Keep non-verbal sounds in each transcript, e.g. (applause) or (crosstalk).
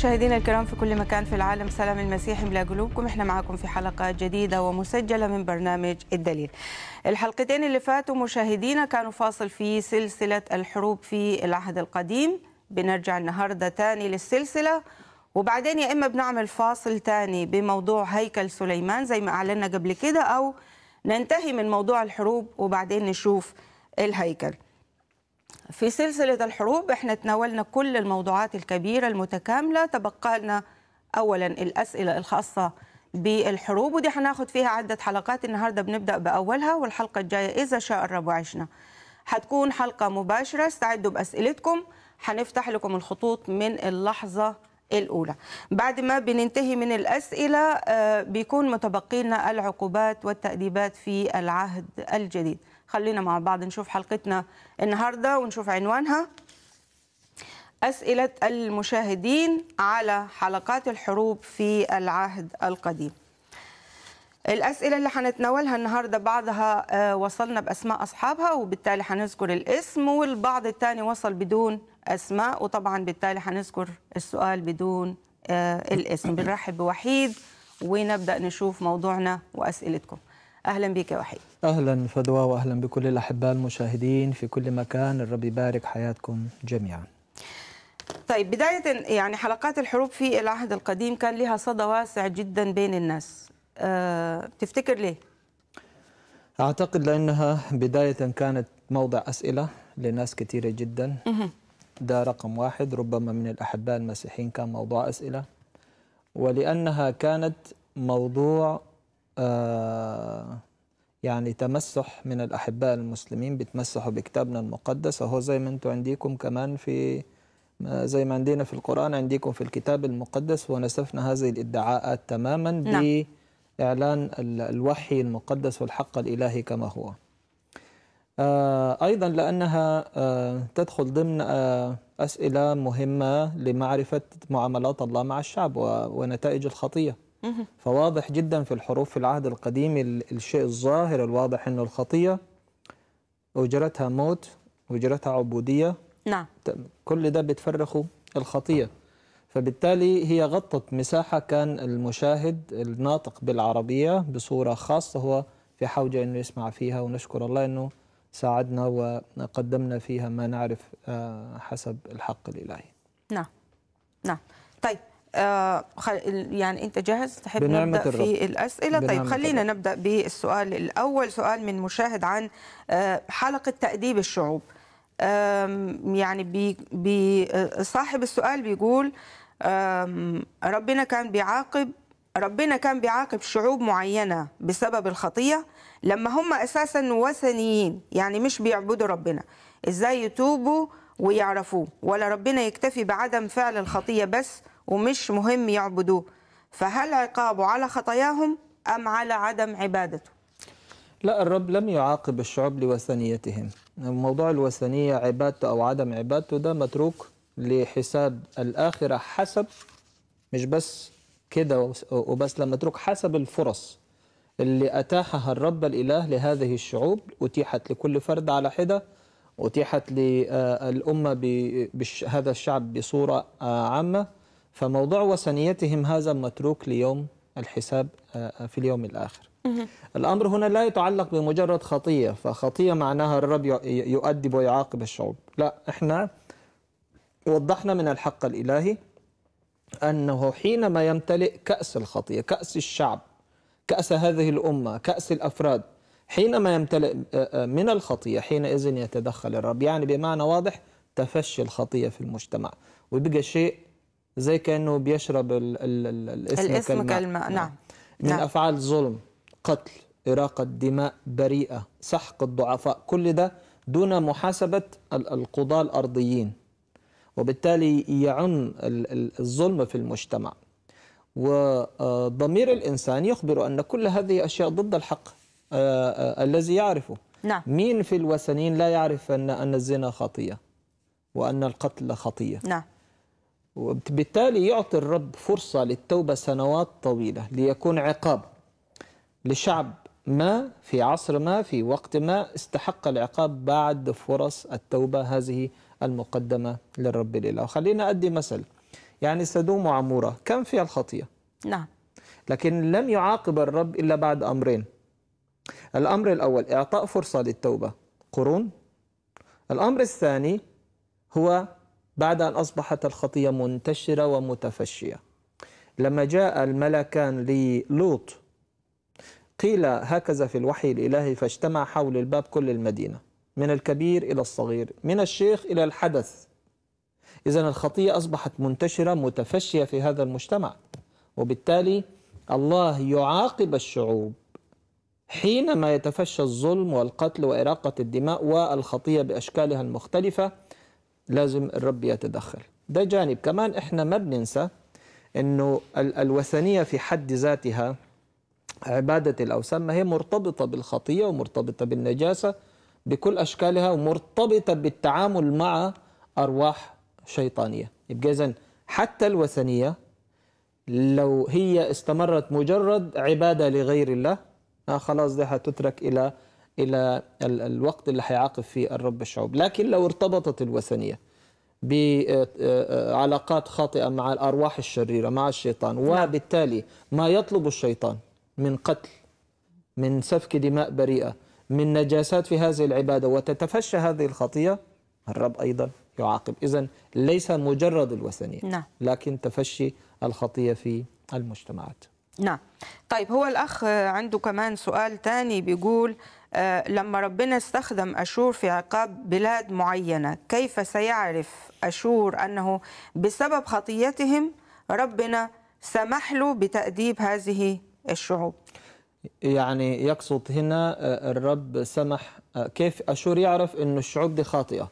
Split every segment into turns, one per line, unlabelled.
مشاهدينا الكرام في كل مكان في العالم سلام المسيح إلى قلوبكم احنا معاكم في حلقة جديدة ومسجلة من برنامج الدليل الحلقتين اللي فاتوا مشاهدينا كانوا فاصل في سلسلة الحروب في العهد القديم بنرجع النهاردة تاني للسلسلة وبعدين يا إما بنعمل فاصل تاني بموضوع هيكل سليمان زي ما أعلنا قبل كده أو ننتهي من موضوع الحروب وبعدين نشوف الهيكل في سلسلة الحروب احنا تناولنا كل الموضوعات الكبيرة المتكاملة تبقى لنا أولا الأسئلة الخاصة بالحروب ودي هناخد فيها عدة حلقات النهاردة بنبدأ بأولها والحلقة الجاية إذا شاء الرب وعشنا هتكون حلقة مباشرة استعدوا بأسئلتكم هنفتح لكم الخطوط من اللحظة الأولى بعد ما بننتهي من الأسئلة آه، بيكون متبقينا العقوبات والتأديبات في العهد الجديد خلينا مع بعض نشوف حلقتنا النهارده ونشوف عنوانها أسئلة المشاهدين على حلقات الحروب في العهد القديم الأسئلة اللي هنتناولها النهاردة بعضها آه، وصلنا بأسماء أصحابها وبالتالي هنذكر الاسم والبعض الثاني وصل بدون أسماء وطبعا بالتالي هنذكر السؤال بدون آه، الاسم بنرحب بوحيد ونبدأ نشوف موضوعنا وأسئلتكم اهلا بك يا وحيد
اهلا فدوى واهلا بكل الاحباء المشاهدين في كل مكان الرب يبارك حياتكم جميعا
طيب بداية يعني حلقات الحروب في العهد القديم كان لها صدى واسع جدا بين الناس أه تفتكر ليه؟
أعتقد لأنها بداية كانت موضع أسئلة لناس كثيرة جدا ده رقم واحد ربما من الأحباء المسيحيين كان موضوع أسئلة ولأنها كانت موضوع آه، يعني تمسح من الأحباء المسلمين بيتمسحوا بكتابنا المقدس وهو زي ما أنتوا عنديكم كمان في زي ما عندنا في القرآن عنديكم في الكتاب المقدس ونسفنا هذه الادعاءات تماما نعم. بإعلان الوحي المقدس والحق الإلهي كما هو آه، أيضا لأنها آه، تدخل ضمن أسئلة مهمة لمعرفة معاملات الله مع الشعب ونتائج الخطية فواضح جدا في الحروف في العهد القديم الشيء الظاهر الواضح أن الخطية أجرتها موت أجرتها عبودية نعم كل ده بتفرخه الخطية فبالتالي هي غطت مساحة كان المشاهد الناطق بالعربية بصورة خاصة هو في حوجة أنه يسمع فيها ونشكر الله أنه ساعدنا وقدمنا فيها ما نعرف آه، حسب الحق الإلهي
نعم نعم طيب آه يعني انت جاهز تحب نبدا الرب. في الاسئله طيب خلينا الرب. نبدا بالسؤال الاول سؤال من مشاهد عن آه، حلقه تاديب الشعوب يعني بي بي آه، صاحب السؤال بيقول ربنا كان بيعاقب ربنا كان بيعاقب شعوب معينه بسبب الخطيه لما هم اساسا وثنيين يعني مش بيعبدوا ربنا ازاي يتوبوا ويعرفوه ولا ربنا يكتفي بعدم فعل الخطيه بس ومش مهم يعبدوه فهل عقابه على خطاياهم أم على عدم عبادته
لا الرب لم يعاقب الشعوب لوثنيتهم موضوع الوثنية عبادته أو عدم عبادته ده متروك لحساب الآخرة حسب مش بس كده وبس لما تروك حسب الفرص اللي أتاحها الرب الإله لهذه الشعوب أتيحت لكل فرد على حدة أتيحت للأمة بهذا الشعب بصورة آه، عامة فموضوع وثنيتهم هذا متروك ليوم الحساب آه، آه، في اليوم الآخر الأمر هنا لا يتعلق بمجرد خطية فخطية معناها الرب يؤدب ويعاقب الشعوب لا إحنا وضحنا من الحق الإلهي أنه حينما يمتلئ كأس الخطية كأس الشعب كأس هذه الأمة كأس الأفراد حينما يمتلئ آه، من الخطية حينئذ يتدخل الرب يعني بمعنى واضح تفشي الخطية في المجتمع ويبقى شيء زي كانه بيشرب الـ الـ الـ الاسم, الاسم كالماء, كالماء. نعم. نعم. من نعم. افعال ظلم قتل إراقة دماء بريئة سحق الضعفاء كل ده دون محاسبة القضاة الأرضيين وبالتالي يعم الظلم في المجتمع وضمير الإنسان يخبر أن كل هذه أشياء ضد الحق آه، آه، الذي يعرفه نعم. مين في الوثنيين لا يعرف أن أن الزنا خطية وأن القتل خطية نعم وبالتالي يعطي الرب فرصة للتوبة سنوات طويلة ليكون عقاب لشعب ما في عصر ما في وقت ما استحق العقاب بعد فرص التوبة هذه المقدمة للرب الإله خلينا أدي مثل يعني سدوم وعمورة كم فيها الخطية نعم لكن لم يعاقب الرب إلا بعد أمرين الأمر الأول إعطاء فرصة للتوبة قرون الأمر الثاني هو بعد أن أصبحت الخطية منتشرة ومتفشية لما جاء الملكان للوط قيل هكذا في الوحي الإلهي فاجتمع حول الباب كل المدينة من الكبير إلى الصغير من الشيخ إلى الحدث إذا الخطية أصبحت منتشرة متفشية في هذا المجتمع وبالتالي الله يعاقب الشعوب حينما يتفشى الظلم والقتل وإراقة الدماء والخطية بأشكالها المختلفة لازم الرب يتدخل ده جانب كمان احنا ما بننسى انه ال الوثنيه في حد ذاتها عباده الاوثان ما هي مرتبطه بالخطيه ومرتبطه بالنجاسه بكل اشكالها ومرتبطه بالتعامل مع ارواح شيطانيه يبقى اذا حتى الوثنيه لو هي استمرت مجرد عباده لغير الله آه خلاص دي هتترك الى إلى الوقت اللي هيعاقب فيه الرب الشعوب لكن لو ارتبطت الوثنية بعلاقات آه، آه، خاطئة مع الأرواح الشريرة مع الشيطان نعم. وبالتالي ما يطلب الشيطان من قتل من سفك دماء بريئة من نجاسات في هذه العبادة وتتفشى هذه الخطية الرب أيضا يعاقب إذا ليس مجرد الوثنية نعم. لكن تفشي الخطية في المجتمعات
نعم طيب هو الأخ عنده كمان سؤال تاني بيقول آه، لما ربنا استخدم أشور في عقاب بلاد معينة كيف سيعرف أشور أنه بسبب خطيتهم ربنا سمح له بتأديب هذه الشعوب
يعني يقصد هنا آه، الرب سمح آه، كيف أشور يعرف أن الشعوب دي خاطئة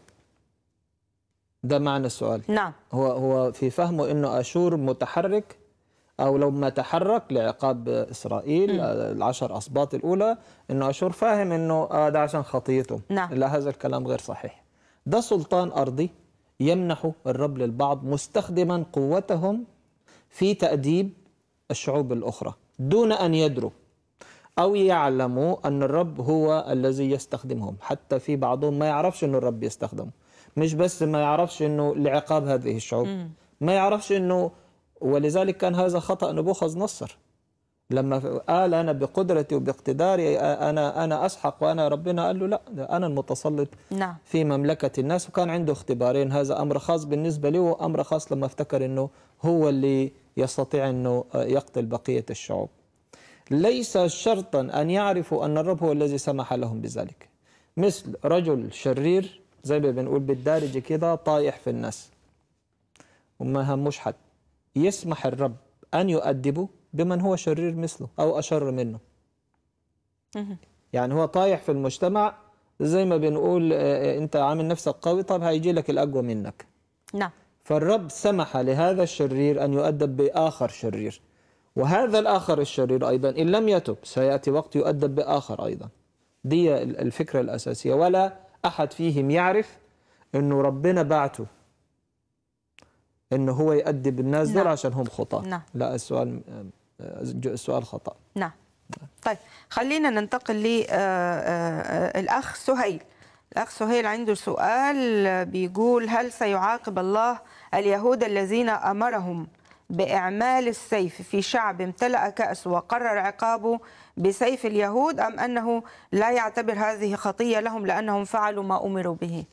ده معنى السؤال نعم هو هو في فهمه انه اشور متحرك أو لو ما تحرك لعقاب إسرائيل العشر أصباط الأولى أنه أشور فاهم أنه آه عشان خطيته نعم. لا هذا الكلام غير صحيح ده سلطان أرضي يمنح الرب للبعض مستخدما قوتهم في تأديب الشعوب الأخرى دون أن يدروا أو يعلموا أن الرب هو الذي يستخدمهم حتى في بعضهم ما يعرفش أن الرب يستخدمه مش بس ما يعرفش أنه لعقاب هذه الشعوب ما يعرفش أنه ولذلك كان هذا خطأ نبوخذ نصر لما قال انا بقدرتي وباقتداري انا انا اسحق وانا ربنا قال له لا انا المتسلط نعم. في مملكه الناس وكان عنده اختبارين هذا امر خاص بالنسبه له وامر خاص لما افتكر انه هو اللي يستطيع انه يقتل بقيه الشعوب. ليس شرطا ان يعرفوا ان الرب هو الذي سمح لهم بذلك. مثل رجل شرير زي ما بنقول بالدارجه كده طايح في الناس وما هموش حد. يسمح الرب أن يؤدبه بمن هو شرير مثله أو أشر منه يعني هو طايح في المجتمع زي ما بنقول آه، آه، أنت عامل نفسك قوي طب هيجي لك الأقوى منك نعم فالرب سمح لهذا الشرير أن يؤدب بآخر شرير وهذا الآخر الشرير أيضا إن لم يتب سيأتي وقت يؤدب بآخر أيضا دي الفكرة الأساسية ولا أحد فيهم يعرف أنه ربنا بعته انه هو يأدب الناس دول نعم. عشان هم خطأ نعم. لا السؤال السؤال خطأ
نعم طيب خلينا ننتقل للأخ آه، آه، سهيل الأخ سهيل عنده سؤال بيقول هل سيعاقب الله اليهود الذين أمرهم بإعمال السيف في شعب امتلأ كأس وقرر عقابه بسيف اليهود أم أنه لا يعتبر هذه خطية لهم لأنهم فعلوا ما أمروا به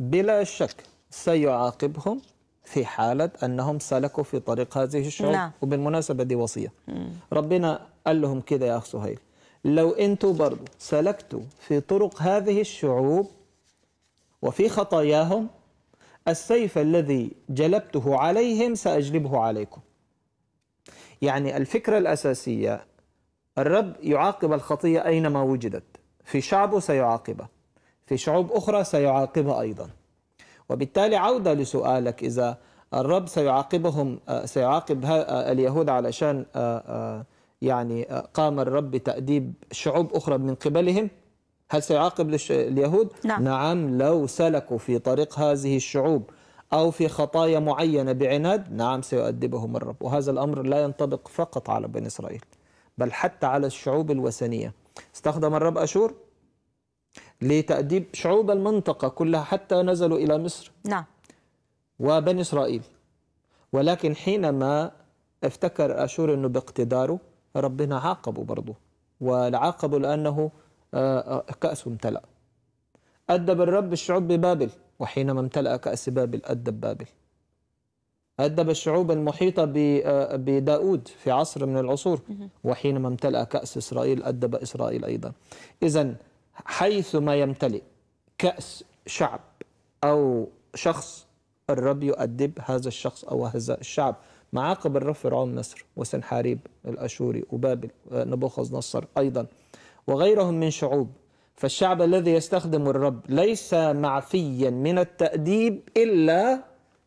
بلا شك سيعاقبهم في حالة أنهم سلكوا في طريق هذه الشعوب نعم. وبالمناسبة دي وصية مم. ربنا قال لهم كده يا أخ سهيل لو أنتوا برضو سلكتوا في طرق هذه الشعوب وفي خطاياهم السيف الذي جلبته عليهم سأجلبه عليكم يعني الفكرة الأساسية الرب يعاقب الخطية أينما وجدت في شعبه سيعاقبه في شعوب أخرى سيعاقبه أيضا وبالتالي عودة لسؤالك إذا الرب سيعاقبهم آه، سيعاقب آه، اليهود علشان آه، يعني قام الرب بتأديب شعوب أخرى من قبلهم هل سيعاقب اليهود؟ نعم. نعم لو سلكوا في طريق هذه الشعوب أو في خطايا معينة بعناد نعم سيؤدبهم الرب وهذا الأمر لا ينطبق فقط على بني إسرائيل بل حتى على الشعوب الوثنية استخدم الرب أشور لتأديب شعوب المنطقة كلها حتى نزلوا إلى مصر نعم وبني إسرائيل ولكن حينما افتكر أشور أنه باقتداره ربنا عاقبه برضه ولعاقبه لأنه آه، آه، كأس امتلأ أدب الرب الشعوب ببابل وحينما امتلأ كأس بابل أدب بابل أدب الشعوب المحيطة آه، بداود في عصر من العصور وحينما امتلأ كأس إسرائيل أدب إسرائيل أيضا إذا حيثما يمتلئ كأس شعب أو شخص الرب يؤدب هذا الشخص أو هذا الشعب معاقب الرب فرعون مصر وسنحاريب الأشوري وبابل نبوخذ نصر أيضا وغيرهم من شعوب فالشعب الذي يستخدم الرب ليس معفيا من التأديب إلا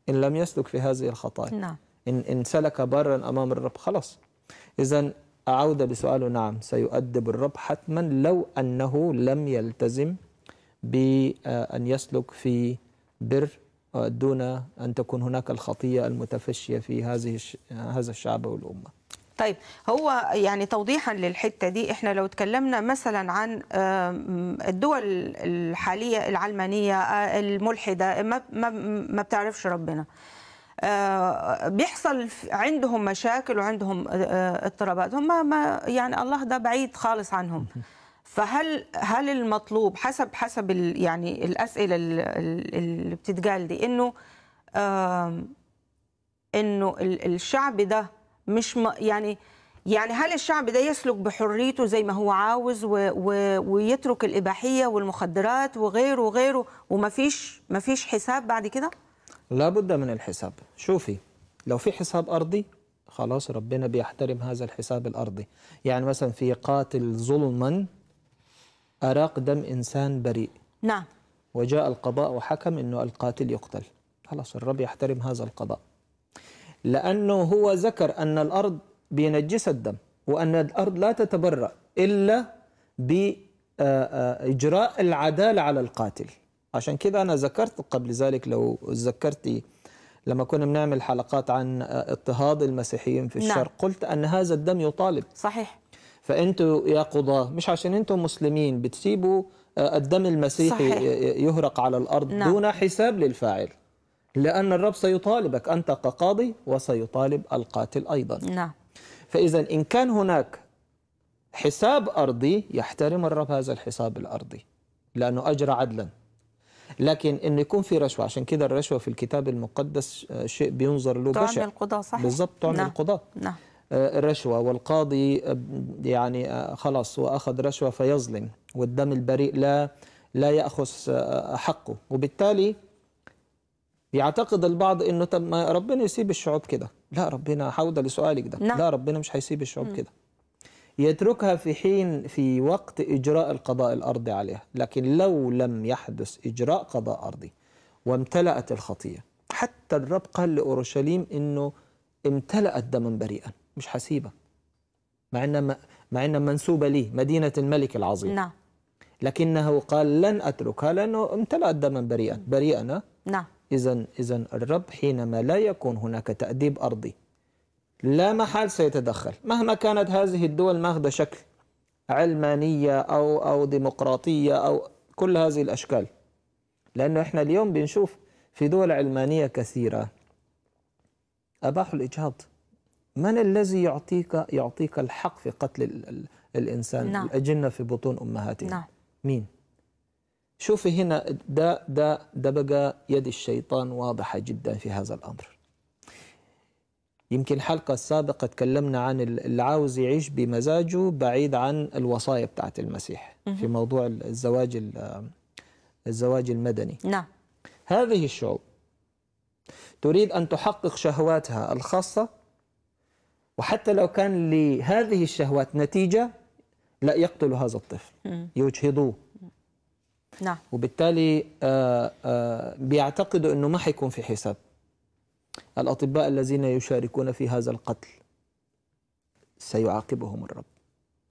إن لم يسلك في هذه الخطايا نعم. إن, إن سلك برا أمام الرب خلاص إذا أعود بسؤاله نعم سيؤدب الرب حتما لو أنه لم يلتزم بأن آه، يسلك في بر آه، دون أن تكون هناك الخطية المتفشية في هذه هذا الشعب والأمة
طيب هو يعني توضيحا للحته دي احنا لو اتكلمنا مثلا عن الدول الحاليه العلمانيه آه، الملحده ما بتعرفش ربنا بيحصل عندهم مشاكل وعندهم آه، اضطرابات هم ما يعني الله ده بعيد خالص عنهم فهل هل المطلوب حسب حسب يعني الاسئله اللي بتتقال دي انه انه الشعب ده مش يعني يعني هل الشعب ده يسلك بحريته زي ما هو عاوز و و ويترك الاباحيه والمخدرات وغيره وغيره ومفيش مفيش حساب بعد كده؟
لابد من الحساب شوفي لو في حساب أرضي خلاص ربنا بيحترم هذا الحساب الأرضي يعني مثلا في قاتل ظلما أراق دم إنسان بريء نعم وجاء القضاء وحكم أنه القاتل يقتل خلاص الرب يحترم هذا القضاء لأنه هو ذكر أن الأرض بينجس الدم وأن الأرض لا تتبرأ إلا بإجراء العدالة على القاتل عشان كده أنا ذكرت قبل ذلك لو ذكرتي لما كنا بنعمل حلقات عن اضطهاد المسيحيين في الشرق نعم. قلت أن هذا الدم يطالب صحيح فأنتوا يا قضاة مش عشان أنتوا مسلمين بتسيبوا آه، الدم المسيحي صحيح. يهرق على الأرض نعم. دون حساب للفاعل لأن الرب سيطالبك أنت كقاضي وسيطالب القاتل أيضا نعم فإذا إن كان هناك حساب أرضي يحترم الرب هذا الحساب الأرضي لأنه أجرى عدلا لكن انه يكون في رشوه عشان كده الرشوه في الكتاب المقدس آه، شيء بينظر له بشع تعمل القضاء صحيح بالظبط تعمل نعم. القضاء نعم الرشوه آه، والقاضي آه، يعني خلاص واخذ رشوه فيظلم والدم البريء لا لا ياخذ حقه وبالتالي يعتقد البعض انه طب ما ربنا يسيب الشعوب كده لا ربنا حوده لسؤالك ده نعم. لا ربنا مش هيسيب الشعوب كده يتركها في حين في وقت إجراء القضاء الأرضي عليها لكن لو لم يحدث إجراء قضاء أرضي وامتلأت الخطية حتى الرب قال لأورشليم إنه امتلأت دما بريئا مش حسيبة مع إنها مع إنها منسوبة لي مدينة الملك العظيم نعم لكنه قال لن أتركها لأنه امتلأت دما بريئا بريئا نعم إذا إذا الرب حينما لا يكون هناك تأديب أرضي لا محال سيتدخل مهما كانت هذه الدول ماخذة شكل علمانية أو أو ديمقراطية أو كل هذه الأشكال لأنه إحنا اليوم بنشوف في دول علمانية كثيرة أباحوا الإجهاض من الذي يعطيك يعطيك الحق في قتل الإنسان نعم. الأجنة في بطون أمهاتهم نعم. مين شوفي هنا ده ده ده بقى يد الشيطان واضحة جدا في هذا الأمر يمكن الحلقة السابقة تكلمنا عن اللي عاوز يعيش بمزاجه بعيد عن الوصايا بتاعت المسيح في موضوع الزواج الزواج المدني نعم هذه الشعوب تريد أن تحقق شهواتها الخاصة وحتى لو كان لهذه الشهوات نتيجة لا يقتلوا هذا الطفل يجهضوه نعم وبالتالي آه، آه، بيعتقدوا أنه ما حيكون في حساب الأطباء الذين يشاركون في هذا القتل سيعاقبهم الرب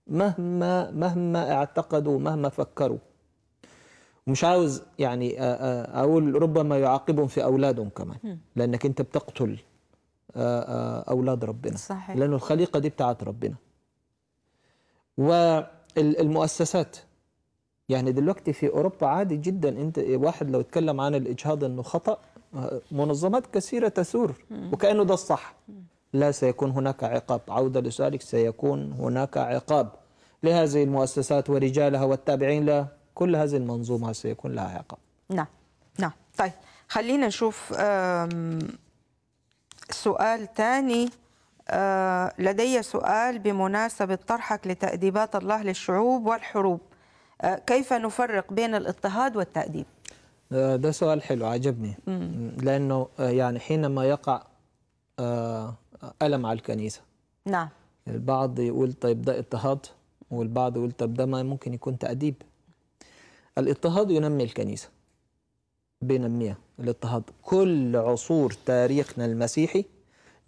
مهما مهما اعتقدوا مهما فكروا ومش عاوز يعني أقول ربما يعاقبهم في أولادهم كمان لأنك أنت بتقتل أولاد ربنا صحيح. لأن الخليقة دي بتاعت ربنا والمؤسسات يعني دلوقتي في أوروبا عادي جدا أنت واحد لو اتكلم عن الإجهاض أنه خطأ منظمات كثيرة تثور وكأنه ده الصح لا سيكون هناك عقاب عودة لسؤالك سيكون هناك عقاب لهذه المؤسسات ورجالها والتابعين لها كل هذه المنظومة سيكون لها عقاب
نعم نعم طيب خلينا نشوف سؤال ثاني آه، لدي سؤال بمناسبة طرحك لتأديبات الله للشعوب والحروب آه، كيف نفرق بين الاضطهاد والتأديب
آه، ده سؤال حلو عجبني لانه آه، يعني حينما يقع آه، الم على الكنيسه نعم البعض يقول طيب ده اضطهاد والبعض يقول طب ده ما ممكن يكون تأديب الاضطهاد ينمي الكنيسة بينميها الاضطهاد كل عصور تاريخنا المسيحي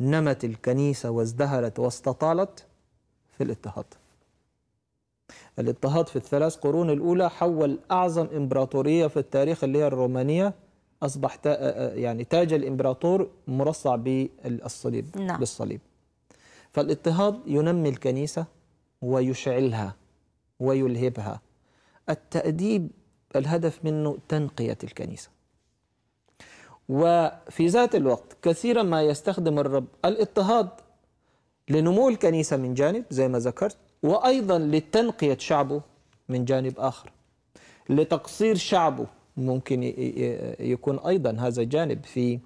نمت الكنيسة وازدهرت واستطالت في الاضطهاد الاضطهاد في الثلاث قرون الأولى حول أعظم إمبراطورية في التاريخ اللي هي الرومانية أصبح آه، آه، يعني تاج الإمبراطور مرصع بالصليب نعم. بالصليب فالاضطهاد ينمي الكنيسة ويشعلها ويلهبها التأديب الهدف منه تنقية الكنيسة وفي ذات الوقت كثيرا ما يستخدم الرب الاضطهاد لنمو الكنيسة من جانب زي ما ذكرت وأيضا لتنقية شعبه من جانب آخر لتقصير شعبه ممكن يكون أيضا هذا جانب في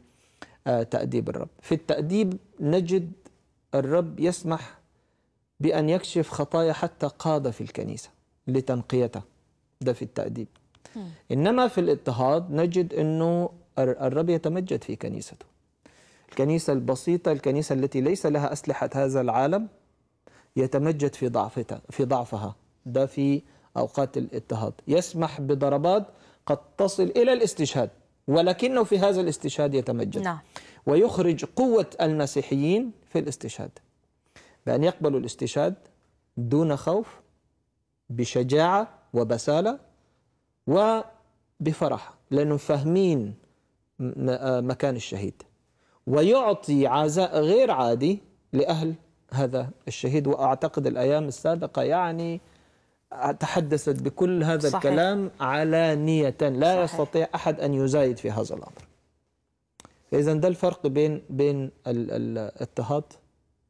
آه، تأديب الرب في التأديب نجد الرب يسمح بأن يكشف خطايا حتى قادة في الكنيسة لتنقيته ده في التأديب إنما في الاضطهاد نجد أنه الرب يتمجد في كنيسته الكنيسة البسيطة الكنيسة التي ليس لها أسلحة هذا العالم يتمجد في ضعفتها في ضعفها ده في أوقات الاضطهاد يسمح بضربات قد تصل إلى الاستشهاد ولكنه في هذا الاستشهاد يتمجد نعم. ويخرج قوة المسيحيين في الاستشهاد بأن يقبلوا الاستشهاد دون خوف بشجاعة وبسالة وبفرح لأنهم فاهمين مكان الشهيد ويعطي عزاء غير عادي لأهل هذا الشهيد وأعتقد الأيام السابقة يعني تحدثت بكل هذا صحيح. الكلام علانية لا صحيح. يستطيع أحد أن يزايد في هذا الأمر إذا ده الفرق بين بين الاضطهاد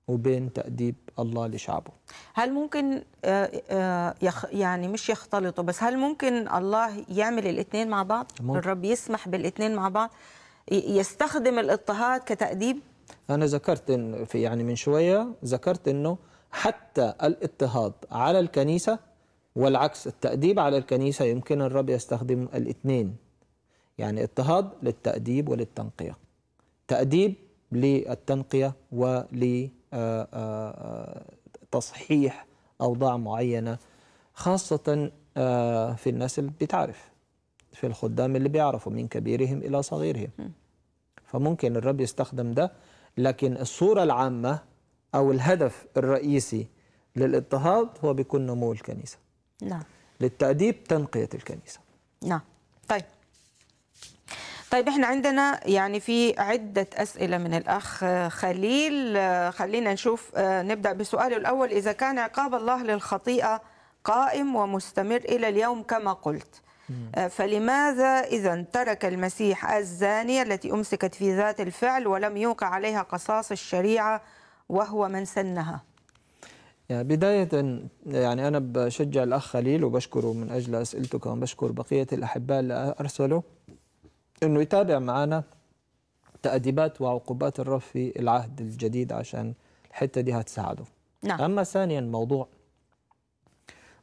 وبين تأديب الله لشعبه
هل ممكن آه، آه، يعني مش يختلطوا بس هل ممكن الله يعمل الاثنين مع بعض ممكن. الرب يسمح بالاثنين مع بعض يستخدم الاضطهاد كتأديب
أنا ذكرت في يعني من شوية ذكرت أنه حتى الاضطهاد على الكنيسة والعكس التأديب على الكنيسة يمكن الرب يستخدم الاثنين يعني اضطهاد للتأديب وللتنقية تأديب للتنقية ولتصحيح آه، آه، أوضاع معينة خاصة آه، في الناس اللي بتعرف في الخدام اللي بيعرفوا من كبيرهم إلى صغيرهم فممكن الرب يستخدم ده لكن الصورة العامة أو الهدف الرئيسي للاضطهاد هو بيكون نمو الكنيسة نعم للتأديب تنقية الكنيسة
نعم طيب طيب احنا عندنا يعني في عدة أسئلة من الأخ خليل خلينا نشوف نبدأ بسؤاله الأول إذا كان عقاب الله للخطيئة قائم ومستمر إلى اليوم كما قلت آه، فلماذا إذا ترك المسيح الزانية التي أمسكت في ذات الفعل ولم يوقع عليها قصاص الشريعة وهو من سنها
يعني بداية يعني أنا بشجع الأخ خليل وبشكره من أجل أسئلته كمان بشكر بقية الأحباء اللي أرسلوا أنه يتابع معنا تأديبات وعقوبات الرب في العهد الجديد عشان الحتة دي هتساعده نعم. أما ثانيا موضوع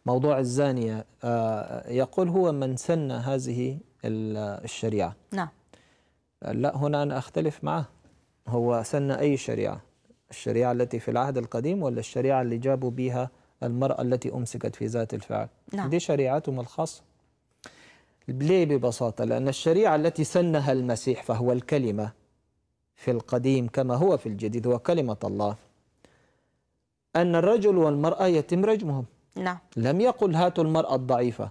موضوع الزانية آه، يقول هو من سن هذه الشريعة نعم لا هنا أنا أختلف معه هو سن أي شريعة الشريعة التي في العهد القديم ولا الشريعة اللي جابوا بها المرأة التي أمسكت في ذات الفعل نعم. دي شريعتهم الخاصة ليه ببساطة لأن الشريعة التي سنها المسيح فهو الكلمة في القديم كما هو في الجديد هو كلمة الله أن الرجل والمرأة يتم رجمهم نعم لم يقل هاتوا المرأة الضعيفة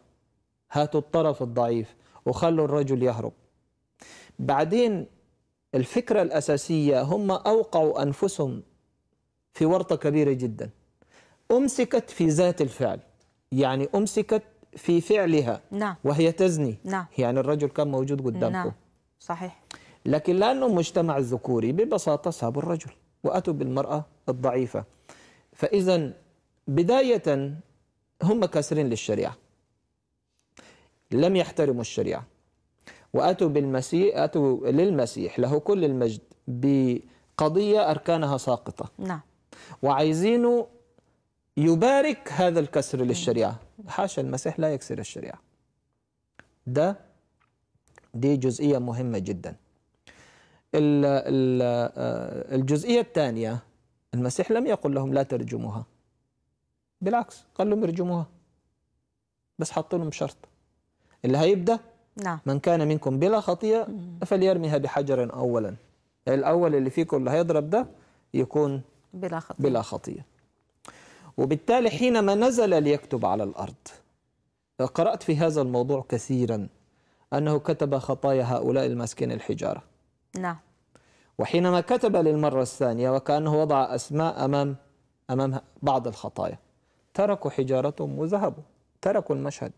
هاتوا الطرف الضعيف وخلوا الرجل يهرب بعدين الفكرة الأساسية هم أوقعوا أنفسهم في ورطة كبيرة جدا أمسكت في ذات الفعل يعني أمسكت في فعلها نعم. وهي تزني نعم. يعني الرجل كان موجود قدامكم نعم. صحيح لكن لأنه مجتمع ذكوري ببساطة سابوا الرجل وأتوا بالمرأة الضعيفة فإذا بداية هم كاسرين للشريعة لم يحترموا الشريعة وأتوا بالمسيح أتوا للمسيح له كل المجد بقضية أركانها ساقطة نعم وعايزينه يبارك هذا الكسر للشريعة حاشا المسيح لا يكسر الشريعة ده دي جزئية مهمة جدا آه، الجزئية الثانية المسيح لم يقل لهم لا ترجموها بالعكس قال لهم ارجموها بس حط لهم شرط اللي هيبدا نعم من كان منكم بلا خطيئه فليرميها بحجر اولا يعني الاول اللي فيكم اللي هيضرب ده يكون بلا خطيئه بلا خطيئه وبالتالي حينما نزل ليكتب على الارض قرات في هذا الموضوع كثيرا انه كتب خطايا هؤلاء الماسكين الحجاره نعم وحينما كتب للمره الثانيه وكانه وضع اسماء امام امام بعض الخطايا تركوا حجارتهم وذهبوا تركوا المشهد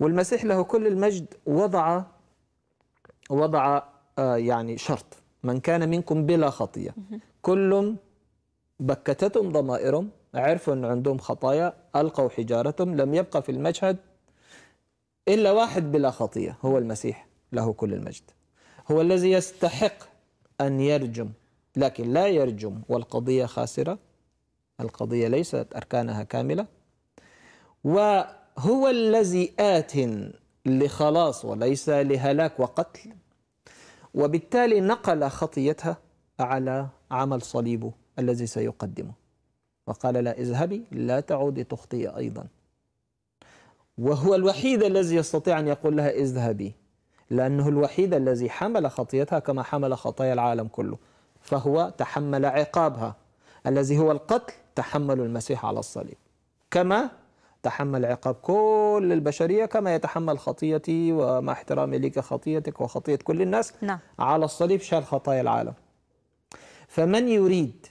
والمسيح له كل المجد وضع وضع آه، يعني شرط من كان منكم بلا خطية كلهم بكتتهم ضمائرهم عرفوا أن عندهم خطايا ألقوا حجارتهم لم يبقى في المشهد إلا واحد بلا خطية هو المسيح له كل المجد هو الذي يستحق أن يرجم لكن لا يرجم والقضية خاسرة القضية ليست أركانها كاملة وهو الذي آت لخلاص وليس لهلاك وقتل وبالتالي نقل خطيتها على عمل صليبه الذي سيقدمه وقال لا اذهبي لا تعودي تخطي أيضا وهو الوحيد الذي يستطيع أن يقول لها اذهبي لأنه الوحيد الذي حمل خطيتها كما حمل خطايا العالم كله فهو تحمل عقابها الذي هو القتل تحملوا المسيح على الصليب كما تحمل عقاب كل البشرية كما يتحمل خطيتي ومع احترامي لك خطيتك وخطية كل الناس نعم. على الصليب شال خطايا العالم فمن يريد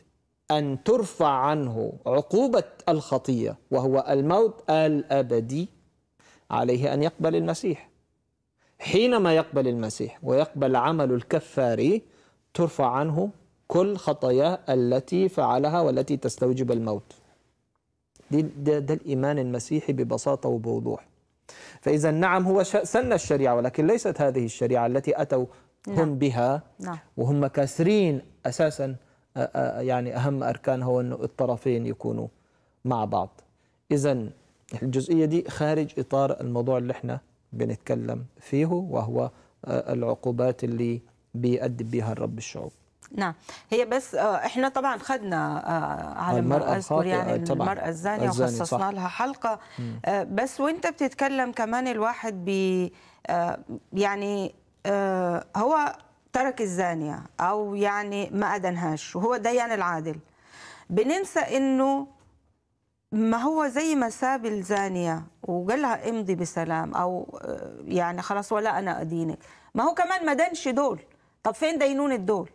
أن ترفع عنه عقوبة الخطية وهو الموت الأبدي عليه أن يقبل المسيح حينما يقبل المسيح ويقبل عمل الكفاري ترفع عنه كل خطاياه التي فعلها والتي تستوجب الموت ده, ده, ده الإيمان المسيحي ببساطة وبوضوح فإذا نعم هو سن الشريعة ولكن ليست هذه الشريعة التي أتوا نعم. هم نعم. بها نعم. وهم كاسرين أساسا يعني أهم أركان هو أن الطرفين يكونوا مع بعض إذا الجزئية دي خارج إطار الموضوع اللي احنا بنتكلم فيه وهو العقوبات اللي بيأدب بها الرب الشعوب
نعم هي بس آه، احنا طبعا خدنا آه، على المرأة اذكر يعني طبعا المرأة الزانية وخصصنا لها حلقة آه، بس وانت بتتكلم كمان الواحد بي يعني هو ترك الزانية أو يعني ما أدنهاش وهو ديان يعني العادل بننسى إنه ما هو زي ما ساب الزانية وقال لها امضي بسلام أو يعني خلاص ولا أنا أدينك ما هو كمان ما دنش دول طب فين دينون الدول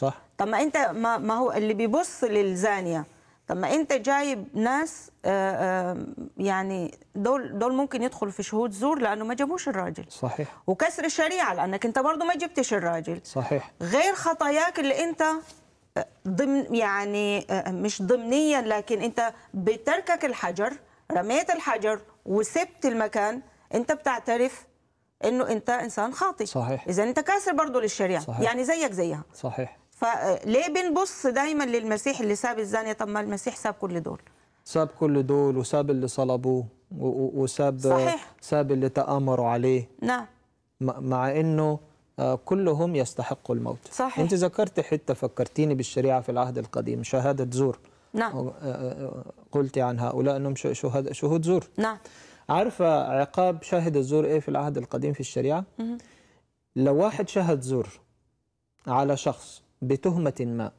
صح طب ما انت ما, ما هو اللي بيبص للزانيه طب ما انت جايب ناس آآ آه، آآ آه، يعني دول دول ممكن يدخلوا في شهود زور لانه ما جابوش الراجل صحيح وكسر الشريعه لانك انت برضه ما جبتش الراجل صحيح غير خطاياك اللي انت آه، ضمن يعني مش ضمنيا لكن انت بتركك الحجر رميت الحجر وسبت المكان انت بتعترف انه انت انسان خاطئ صحيح اذا انت كاسر برضه للشريعه صحيح. يعني زيك زيها صحيح فليه بنبص دايما للمسيح اللي ساب الزانيه طب ما المسيح ساب كل دول
ساب كل دول وساب اللي صلبوه وساب صحيح. ساب اللي تآمروا عليه نعم مع انه آه، كلهم يستحقوا الموت صحيح. انت ذكرت حته فكرتيني بالشريعه في العهد القديم شهاده زور نعم آه، آه، قلت عن هؤلاء انهم شهد شهود زور نعم عارفه عقاب شاهد الزور ايه في العهد القديم في الشريعه مه. لو واحد شهد زور على شخص بتهمة ما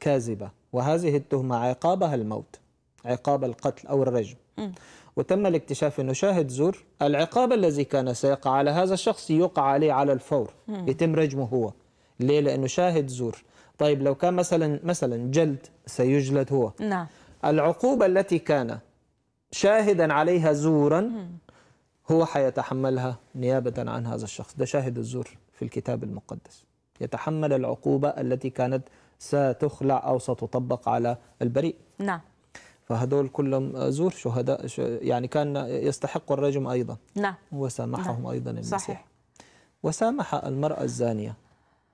كاذبة وهذه التهمة عقابها الموت عقاب القتل أو الرجم وتم الاكتشاف أنه شاهد زور العقاب الذي كان سيقع على هذا الشخص يقع عليه على الفور يتم رجمه هو ليه؟ لأنه شاهد زور طيب لو كان مثلا مثلا جلد سيجلد هو نعم العقوبة التي كان شاهدا عليها زورا هو حيتحملها نيابة عن هذا الشخص ده شاهد الزور في الكتاب المقدس يتحمل العقوبة التي كانت ستخلع أو ستطبق على البريء نعم فهذول كلهم زور شهداء يعني كان يستحق الرجم أيضا نعم وسامحهم نعم. أيضا المسيح صحيح. وسامح المرأة الزانية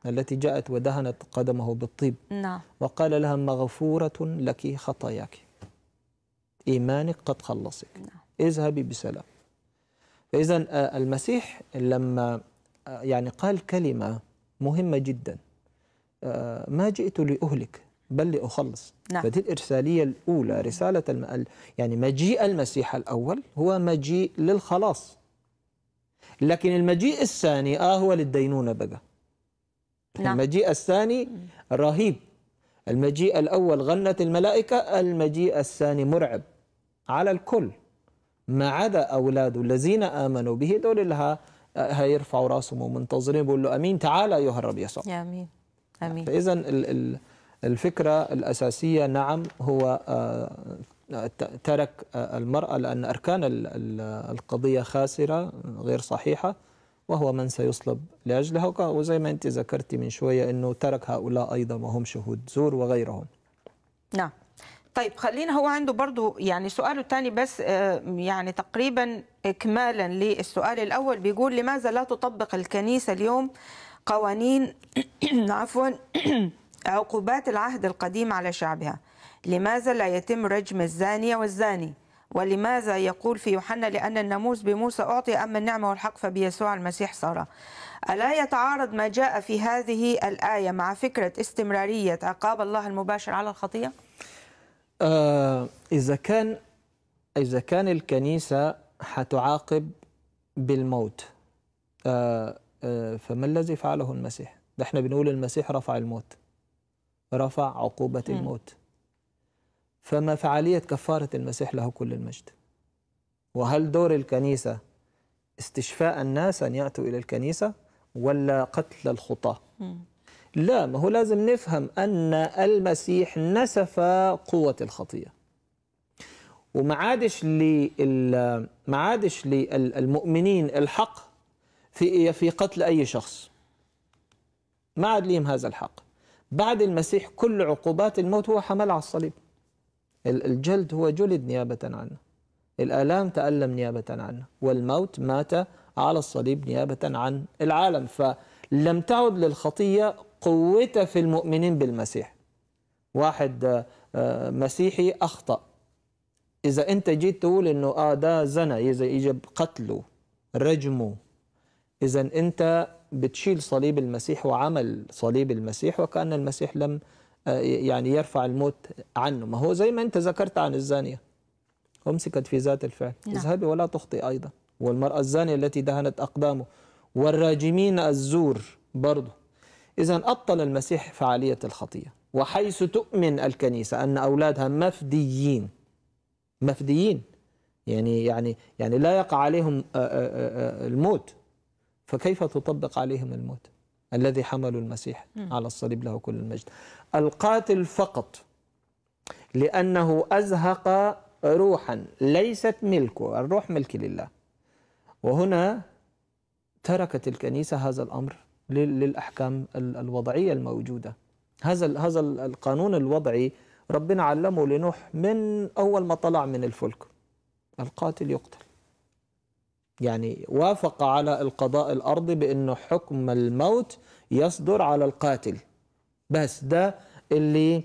التي جاءت ودهنت قدمه بالطيب نعم وقال لها مغفورة لك خطاياك إيمانك قد خلصك نعم. اذهبي بسلام فإذا آه، المسيح لما آه، يعني قال كلمة مهمة جدا آه، ما جئت لأهلك بل لأخلص نعم. فدي الإرسالية الأولى رسالة الم... يعني مجيء المسيح الأول هو مجيء للخلاص لكن المجيء الثاني آه هو للدينونة بقى نعم. المجيء الثاني رهيب المجيء الأول غنت الملائكة المجيء الثاني مرعب على الكل ما عدا أولاده الذين آمنوا به دول لها هيرفعوا راسهم ومنتظرين بيقول له امين تعالى ايها الرب يسوع
يا امين امين فاذا
الفكره الاساسيه نعم هو آه، ترك آه، المراه لان اركان القضيه خاسره غير صحيحه وهو من سيصلب لاجلها وزي ما انت ذكرتي من شويه انه ترك هؤلاء ايضا وهم شهود زور وغيرهم
نعم طيب خلينا هو عنده برضو يعني سؤاله الثاني بس آه، يعني تقريبا إكمالا للسؤال الأول بيقول لماذا لا تطبق الكنيسة اليوم قوانين (clears throat) عفوا (clears throat) عقوبات العهد القديم على شعبها لماذا لا يتم رجم الزانية والزاني ولماذا يقول في يوحنا لأن الناموس بموسى أعطي أما النعمة والحق فبيسوع المسيح صار ألا يتعارض ما جاء في هذه الآية مع فكرة استمرارية عقاب الله المباشر على الخطيه
آه، إذا كان إذا كان الكنيسة حتعاقب بالموت آه، آه، فما الذي فعله المسيح؟ ده احنا بنقول المسيح رفع الموت رفع عقوبة م. الموت فما فعالية كفارة المسيح له كل المجد وهل دور الكنيسة استشفاء الناس أن يأتوا إلى الكنيسة ولا قتل الخطاة؟ م. لا ما هو لازم نفهم أن المسيح نسف قوة الخطية وما عادش لل ما عادش للمؤمنين الحق في في قتل أي شخص ما عاد ليهم هذا الحق بعد المسيح كل عقوبات الموت هو حمل على الصليب الجلد هو جلد نيابة عنه الآلام تألم نيابة عنه والموت مات على الصليب نيابة عن العالم فلم تعد للخطية قوته في المؤمنين بالمسيح واحد آه، مسيحي أخطأ إذا أنت جيت تقول إنه آه ده زنا إذا يجب قتله رجمه إذا أنت بتشيل صليب المسيح وعمل صليب المسيح وكأن المسيح لم آه، يعني يرفع الموت عنه ما هو زي ما أنت ذكرت عن الزانية أمسكت في ذات الفعل نعم. اذهبي ولا تخطئ أيضا والمرأة الزانية التي دهنت أقدامه والراجمين الزور برضه إذا أبطل المسيح فعالية الخطية وحيث تؤمن الكنيسة أن أولادها مفديين مفديين يعني يعني يعني لا يقع عليهم آه، آه، آه، الموت فكيف تطبق عليهم الموت الذي حملوا المسيح على الصليب له كل المجد القاتل فقط لأنه أزهق روحا ليست ملكه الروح ملك لله وهنا تركت الكنيسة هذا الأمر للأحكام الوضعية الموجودة هذا هذا القانون الوضعي ربنا علمه لنوح من أول ما طلع من الفلك القاتل يقتل يعني وافق على القضاء الأرضي بأنه حكم الموت يصدر على القاتل بس ده اللي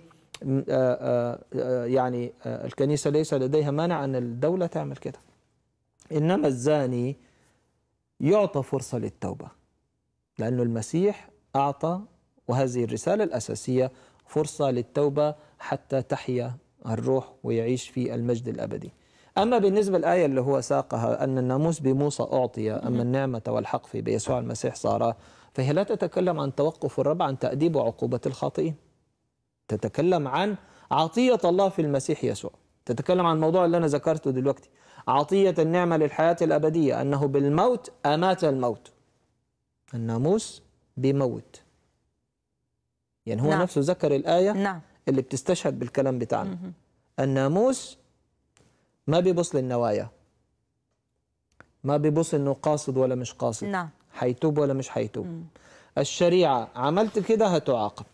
يعني الكنيسة ليس لديها مانع أن الدولة تعمل كده إنما الزاني يعطى فرصة للتوبة لأن المسيح أعطى وهذه الرسالة الأساسية فرصة للتوبة حتى تحيا الروح ويعيش في المجد الأبدي أما بالنسبة للآية اللي هو ساقها أن الناموس بموسى أعطي أما النعمة والحق في بيسوع المسيح صار فهي لا تتكلم عن توقف الرب عن تأديب وعقوبة الخاطئين تتكلم عن عطية الله في المسيح يسوع تتكلم عن الموضوع اللي أنا ذكرته دلوقتي عطية النعمة للحياة الأبدية أنه بالموت أمات الموت الناموس بيموت يعني هو نعم. نفسه ذكر الآية نعم. اللي بتستشهد بالكلام بتاعنا مه. الناموس ما بيبص للنوايا ما بيبص انه قاصد ولا مش قاصد نعم. هيتوب ولا مش هيتوب الشريعة عملت كده هتعاقب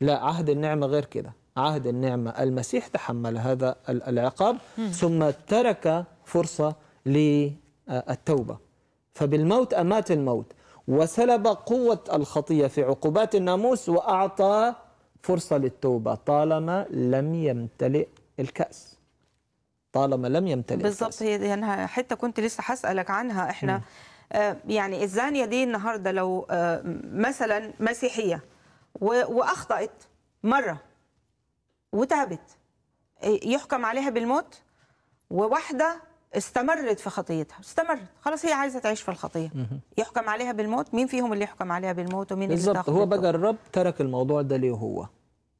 لا عهد النعمة غير كده عهد النعمة المسيح تحمل هذا العقاب ثم ترك فرصة للتوبة فبالموت أمات الموت وسلب قوة الخطية في عقوبات الناموس وأعطى فرصة للتوبة طالما لم يمتلئ الكأس طالما لم يمتلئ
بالظبط هي دي أنا حتة كنت لسه هسألك عنها إحنا آه يعني الزانية دي النهاردة لو آه مثلا مسيحية وأخطأت مرة وتابت آه، يحكم عليها بالموت وواحدة استمرت في خطيتها استمرت خلاص هي عايزه تعيش في الخطيه يحكم عليها بالموت مين فيهم اللي يحكم عليها بالموت ومين اللي بالظبط هو
بقى الرب ترك الموضوع ده ليه هو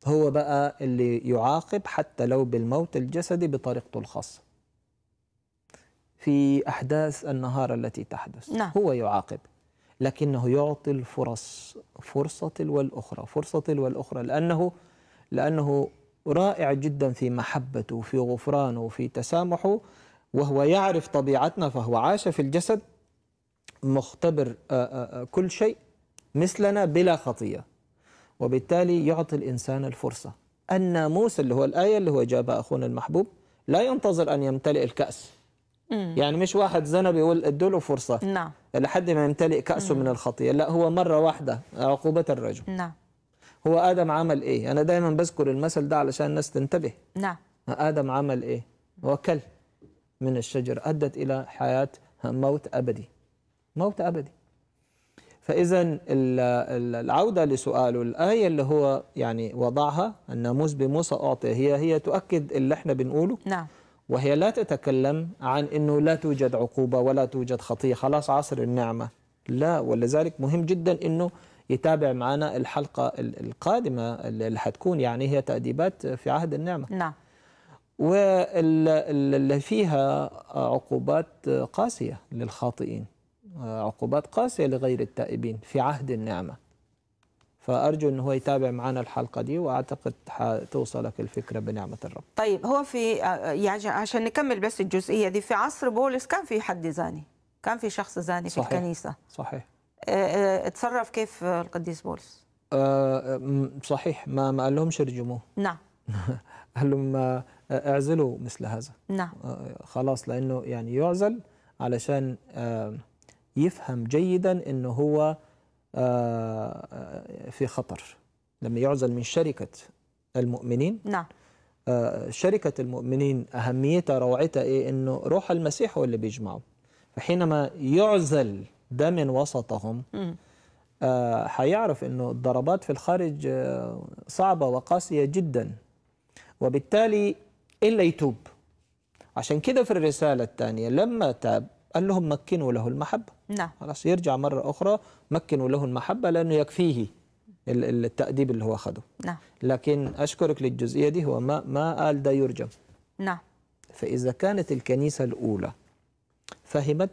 هو بقى اللي يعاقب حتى لو بالموت الجسدي بطريقته الخاصه في احداث النهار التي تحدث نعم. هو يعاقب لكنه يعطي الفرص فرصه تلو الاخرى فرصه تلو الاخرى لانه لانه رائع جدا في محبته في غفرانه في تسامحه وهو يعرف طبيعتنا فهو عاش في الجسد مختبر آه، آه، آه، كل شيء مثلنا بلا خطية وبالتالي يعطي الإنسان الفرصة الناموس اللي هو الآية اللي هو جاب أخونا المحبوب لا ينتظر أن يمتلئ الكأس مم. يعني مش واحد زنى بيقول ادوا فرصة نعم لحد ما يمتلئ كأسه مم. من الخطية لا هو مرة واحدة عقوبة الرجل نعم هو آدم عمل إيه أنا دايما بذكر المثل ده علشان الناس تنتبه نعم آدم عمل إيه هو كلب من الشجر أدت إلى حياة موت أبدي موت أبدي فإذا العودة لسؤاله الآية اللي هو يعني وضعها الناموس بموسى أعطي هي هي تؤكد اللي احنا بنقوله نعم وهي لا تتكلم عن أنه لا توجد عقوبة ولا توجد خطية خلاص عصر النعمة لا ولذلك مهم جدا أنه يتابع معنا الحلقة القادمة اللي هتكون يعني هي تأديبات في عهد النعمة نعم واللي فيها عقوبات قاسية للخاطئين عقوبات قاسية لغير التائبين في عهد النعمة فأرجو أنه هو يتابع معنا الحلقة دي وأعتقد توصلك الفكرة بنعمة الرب
طيب هو في يعني عشان نكمل بس الجزئية دي في عصر بولس كان في حد زاني كان في شخص زاني صحيح. في الكنيسة صحيح آه، آه، اتصرف كيف القديس بولس
أه صحيح ما ما قال لهمش ارجموه نعم (laughs) قال لهم اعزلوا مثل هذا نعم آه، خلاص لانه يعني يعزل علشان يفهم جيدا انه هو آه، آه، في خطر لما يعزل من شركه المؤمنين نعم شركه المؤمنين اهميتها روعتها ايه انه روح المسيح هو اللي بيجمعه فحينما يعزل ده من وسطهم م. هيعرف آه انه الضربات في الخارج آه صعبه وقاسيه جدا وبالتالي إلا يتوب عشان كده في الرسالة الثانية لما تاب قال لهم مكنوا له المحبة نعم خلاص يرجع مرة أخرى مكنوا له المحبة لأنه يكفيه التأديب اللي هو اخذه نعم لكن أشكرك للجزئية دي هو ما, ما قال ده يرجم نعم فإذا كانت الكنيسة الأولى فهمت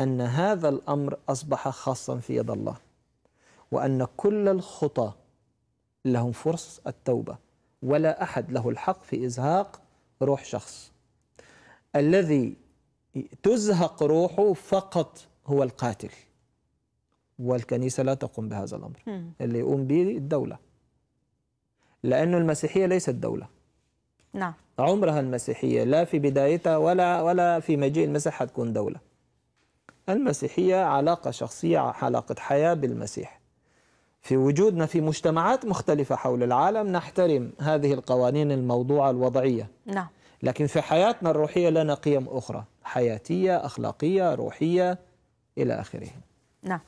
أن هذا الأمر أصبح خاصا في يد الله وأن كل الخطى لهم فرص التوبة ولا أحد له الحق في إزهاق روح شخص الذي تزهق روحه فقط هو القاتل والكنيسة لا تقوم بهذا الأمر اللي يقوم به الدولة لأن المسيحية ليست دولة نعم عمرها المسيحية لا في بدايتها ولا ولا في مجيء المسيح تكون دولة المسيحية علاقة شخصية علاقة حياة بالمسيح في وجودنا في مجتمعات مختلفة حول العالم نحترم هذه القوانين الموضوعة الوضعية نعم لكن في حياتنا الروحية لنا قيم أخرى حياتية أخلاقية روحية إلى آخره
نعم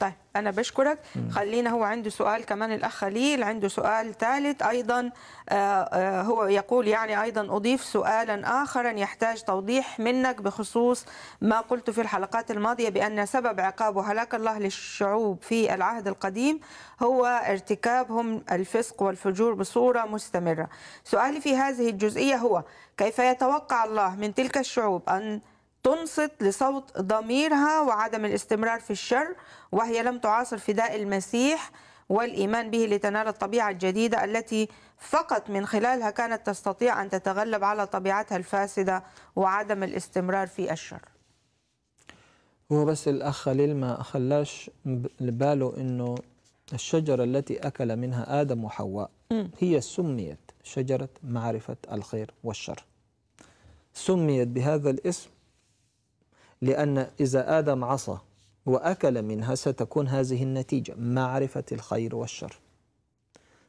طيب انا بشكرك خلينا هو عنده سؤال كمان الاخ خليل عنده سؤال ثالث ايضا آه، آه، هو يقول يعني ايضا اضيف سؤالا اخرا يحتاج توضيح منك بخصوص ما قلت في الحلقات الماضيه بان سبب عقاب وهلاك الله للشعوب في العهد القديم هو ارتكابهم الفسق والفجور بصوره مستمره سؤالي في هذه الجزئيه هو كيف يتوقع الله من تلك الشعوب ان تنصت لصوت ضميرها وعدم الاستمرار في الشر وهي لم تعاصر فداء المسيح والإيمان به لتنال الطبيعة الجديدة التي فقط من خلالها كانت تستطيع أن تتغلب على طبيعتها الفاسدة وعدم الاستمرار في الشر
هو بس الأخ خليل ما خلاش لباله أنه الشجرة التي أكل منها آدم وحواء هي سميت شجرة معرفة الخير والشر سميت بهذا الاسم لأن إذا آدم عصى وأكل منها ستكون هذه النتيجة معرفة الخير والشر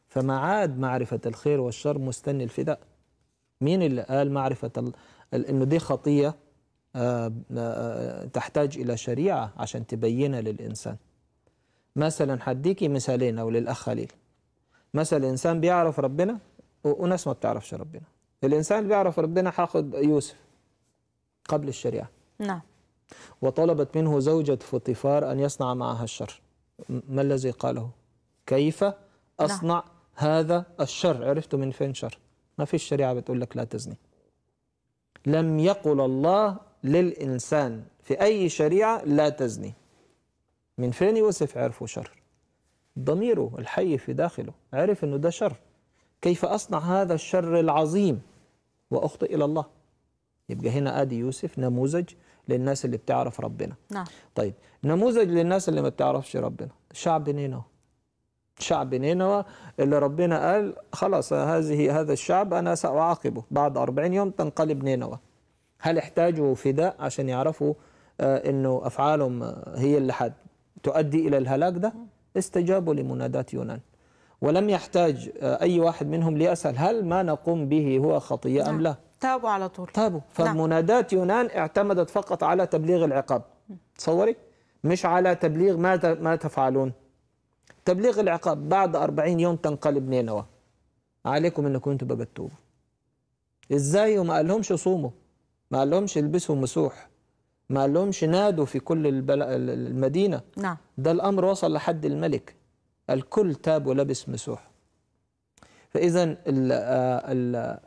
فما عاد معرفة الخير والشر مستني الفداء مين اللي قال معرفة ال... إنه دي خطية آآ آه، آآ آه، تحتاج إلى شريعة عشان تبينها للإنسان مثلا حديكي مثالين أو للأخ خليل مثلا الإنسان بيعرف ربنا وناس ما بتعرفش ربنا الإنسان اللي بيعرف ربنا حاخد يوسف قبل الشريعة نعم وطلبت منه زوجة فطفار أن يصنع معها الشر ما الذي قاله كيف أصنع لا. نعم. هذا الشر عرفت من فين شر ما في الشريعة بتقول لك لا تزني لم يقل الله للإنسان في أي شريعة لا تزني من فين يوسف عرفه شر ضميره الحي في داخله عرف أنه ده شر كيف أصنع هذا الشر العظيم وأخطئ إلى الله يبقى هنا آدي يوسف نموذج للناس اللي بتعرف ربنا نعم طيب نموذج للناس اللي ما بتعرفش ربنا شعب نينوى شعب نينوى اللي ربنا قال خلاص هذه هذا الشعب انا ساعاقبه بعد 40 يوم تنقلب نينوى هل احتاجوا فداء عشان يعرفوا آه انه افعالهم آه، هي اللي حد تؤدي الى الهلاك ده استجابوا لمناداة يونان ولم يحتاج آه، اي واحد منهم ليسال هل ما نقوم به هو خطيه ام نعم. لا تابوا على طول تابوا نعم. فمنادات يونان اعتمدت فقط على تبليغ العقاب تصوري مش على تبليغ ماذا ما تفعلون تبليغ العقاب بعد 40 يوم تنقلب نينوى عليكم انكم انتم باب التوبه ازاي وما قال لهمش صوموا ما قال لهمش البسوا مسوح ما قال لهمش نادوا في كل البل... المدينه نعم ده الامر وصل لحد الملك الكل تاب ولبس مسوح فاذا آه،